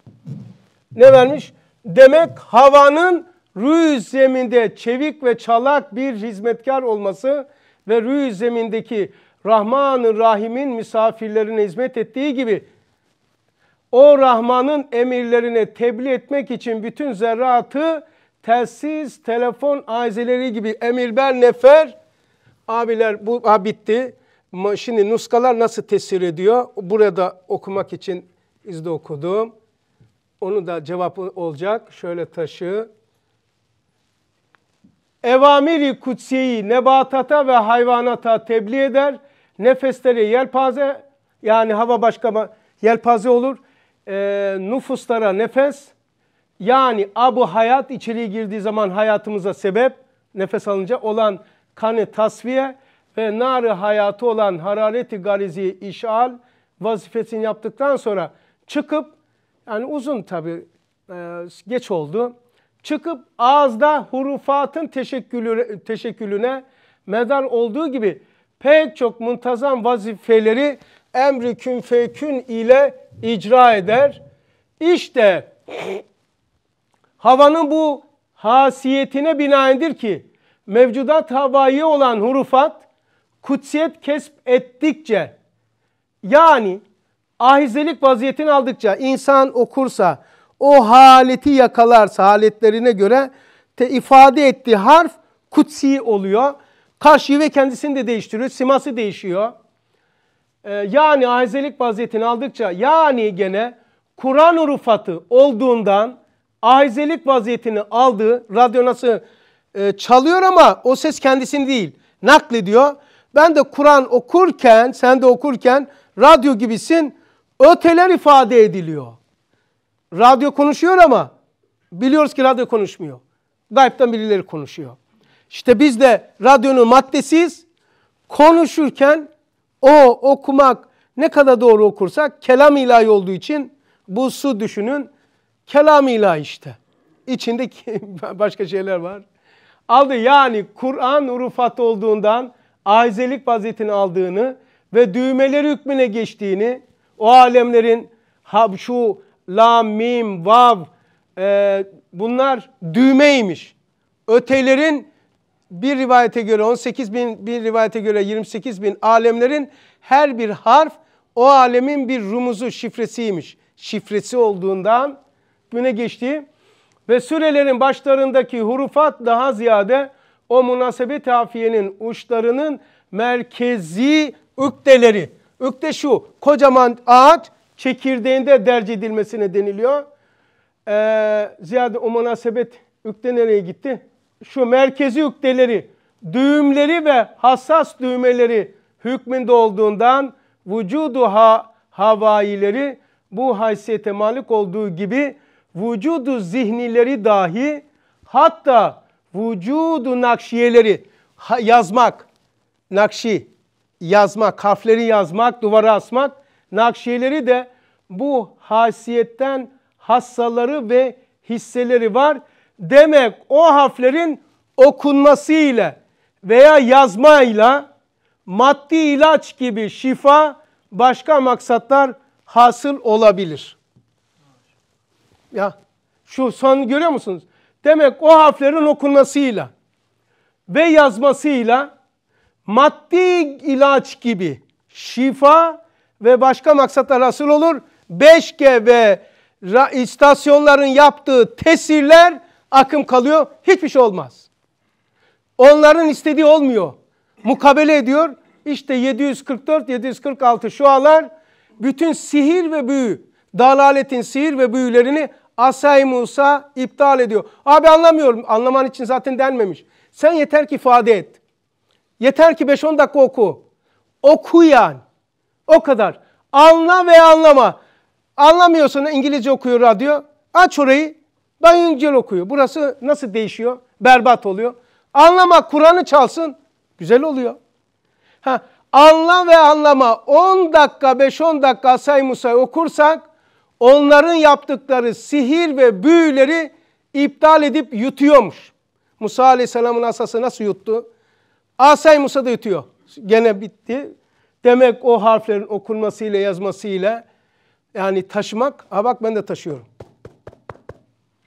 Ne vermiş? Demek havanın rüyüz zeminde çevik ve çalak bir hizmetkar olması ve rüyüz zemindeki rahman Rahim'in misafirlerine hizmet ettiği gibi o Rahman'ın emirlerine tebliğ etmek için bütün zerratı telsiz, telefon aizeleri gibi emirber nefer abiler bu ha bitti. Şimdi nuskalar nasıl tesir ediyor? Burada okumak için izde okudum. Onu da cevap olacak. Şöyle taşı, evamiri kutsiyeyi nebatata ve hayvanata tebliğ eder. Nefesleri yelpaze yani hava başka yelpaze olur. E, nüfuslara nefes yani abu hayat içeriye girdiği zaman hayatımıza sebep nefes alınca olan kanı tasfiye ve narı hayatı olan harareti garizi işal vazifesini yaptıktan sonra çıkıp yani uzun tabi e, geç oldu çıkıp ağızda hurufatın teşekkülü, teşekkülüne medar olduğu gibi pek çok muntazam vazifeleri emri kün fekün ile icra eder. İşte havanın bu hasiyetine binaendir ki mevcudat havayı olan hurufat kutsiyet kesp ettikçe yani ahizelik vaziyetini aldıkça insan okursa o haleti yakalarsa haletlerine göre te ifade ettiği harf kutsi oluyor. Karşıyı ve kendisini de değiştiriyor. Siması değişiyor. Ee, yani ahizelik vaziyetini aldıkça yani gene Kur'an urufatı olduğundan ahizelik vaziyetini aldığı radyo nasıl e, çalıyor ama o ses kendisini değil naklediyor. Ben de Kur'an okurken sen de okurken radyo gibisin öteler ifade ediliyor radyo konuşuyor ama biliyoruz ki radyo konuşmuyor. Gayb'den birileri konuşuyor. İşte biz de radyonun maddesiz Konuşurken o okumak ne kadar doğru okursak kelam ilahi olduğu için bu su düşünün kelam ilahi işte. İçinde başka şeyler var. Aldı yani Kur'an urufat olduğundan aizelik vaziyetini aldığını ve düğmeleri hükmüne geçtiğini o alemlerin ha, şu la, mim, vav e, bunlar düğmeymiş. Ötelerin bir rivayete göre 18 bin, bir rivayete göre 28 bin alemlerin her bir harf o alemin bir rumuzu şifresiymiş. Şifresi olduğundan güne geçti. Ve sürelerin başlarındaki hurufat daha ziyade o münasebet afiyenin uçlarının merkezi ükteleri. Ükte şu kocaman ağaç çekirdeğinde derc edilmesine deniliyor. Ee, ziyade o münasebet ükte nereye gitti? Şu merkezi ükteleri, düğümleri ve hassas düğmeleri hükmünde olduğundan vücudu ha, havaileri bu haysiyete malik olduğu gibi vücudu zihnileri dahi hatta vücudu nakşiyeleri ha, yazmak, nakşi yazmak, harfleri yazmak, duvara asmak Nakşiyeleri de bu hasiyetten hassaları ve hisseleri var. Demek o harflerin okunması ile veya yazmayla maddi ilaç gibi şifa başka maksatlar hasıl olabilir. Ya şu son görüyor musunuz? Demek o harflerin okunmasıyla ve yazmasıyla maddi ilaç gibi şifa ve başka maksatlar hasıl olur. 5G ve istasyonların yaptığı tesirler akım kalıyor. Hiçbir şey olmaz. Onların istediği olmuyor. Mukabele ediyor. İşte 744, 746 şu şualar bütün sihir ve büyü, dalaletin sihir ve büyülerini Asay Musa iptal ediyor. Abi anlamıyorum. Anlaman için zaten denmemiş. Sen yeter ki ifade et. Yeter ki 5-10 dakika oku. Oku yani. O kadar. Anla ve anlama. Anlamıyorsan İngilizce okuyor radyo. Aç orayı. Ben İngilizce okuyor. Burası nasıl değişiyor? Berbat oluyor. Anlama Kur'an'ı çalsın. Güzel oluyor. Ha, anla ve anlama 10 dakika 5-10 dakika Asay Musay okursak onların yaptıkları sihir ve büyüleri iptal edip yutuyormuş. Musa Aleyhisselam'ın asası nasıl yuttu? Asay Musa da yutuyor. Gene bitti. Demek o harflerin okunmasıyla yazmasıyla yani taşımak. Ha bak ben de taşıyorum.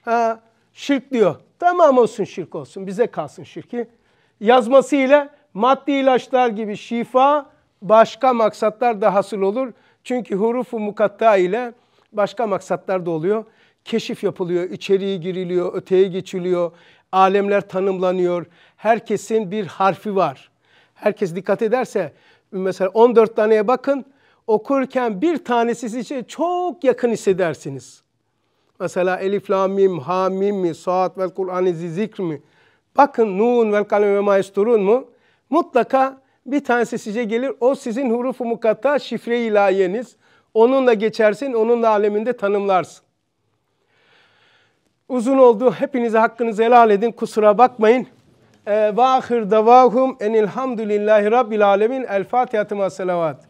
Ha, şirk diyor. Tamam olsun şirk olsun. Bize kalsın şirki. Yazmasıyla maddi ilaçlar gibi şifa başka maksatlar da hasıl olur. Çünkü hurufu mukatta ile başka maksatlar da oluyor. Keşif yapılıyor, içeriye giriliyor, öteye geçiliyor, alemler tanımlanıyor. Herkesin bir harfi var. Herkes dikkat ederse mesela 14 taneye bakın. Okurken bir tanesi size çok yakın hissedersiniz. Mesela Elif, La, Mim, Ha, Mim mi? Saat vel Kur'an-ı Zikr mi? Bakın Nun vel Kalem ve Maesturun mu? Mutlaka bir tanesi size gelir. O sizin hurufu u mukatta şifre ilayeniz Onunla geçersin, onunla aleminde tanımlarsın. Uzun oldu. Hepinize hakkınızı helal edin. Kusura bakmayın. E, ve ahir davahum enilhamdülillahi rabbil alemin. El Fatiha'tı selavat.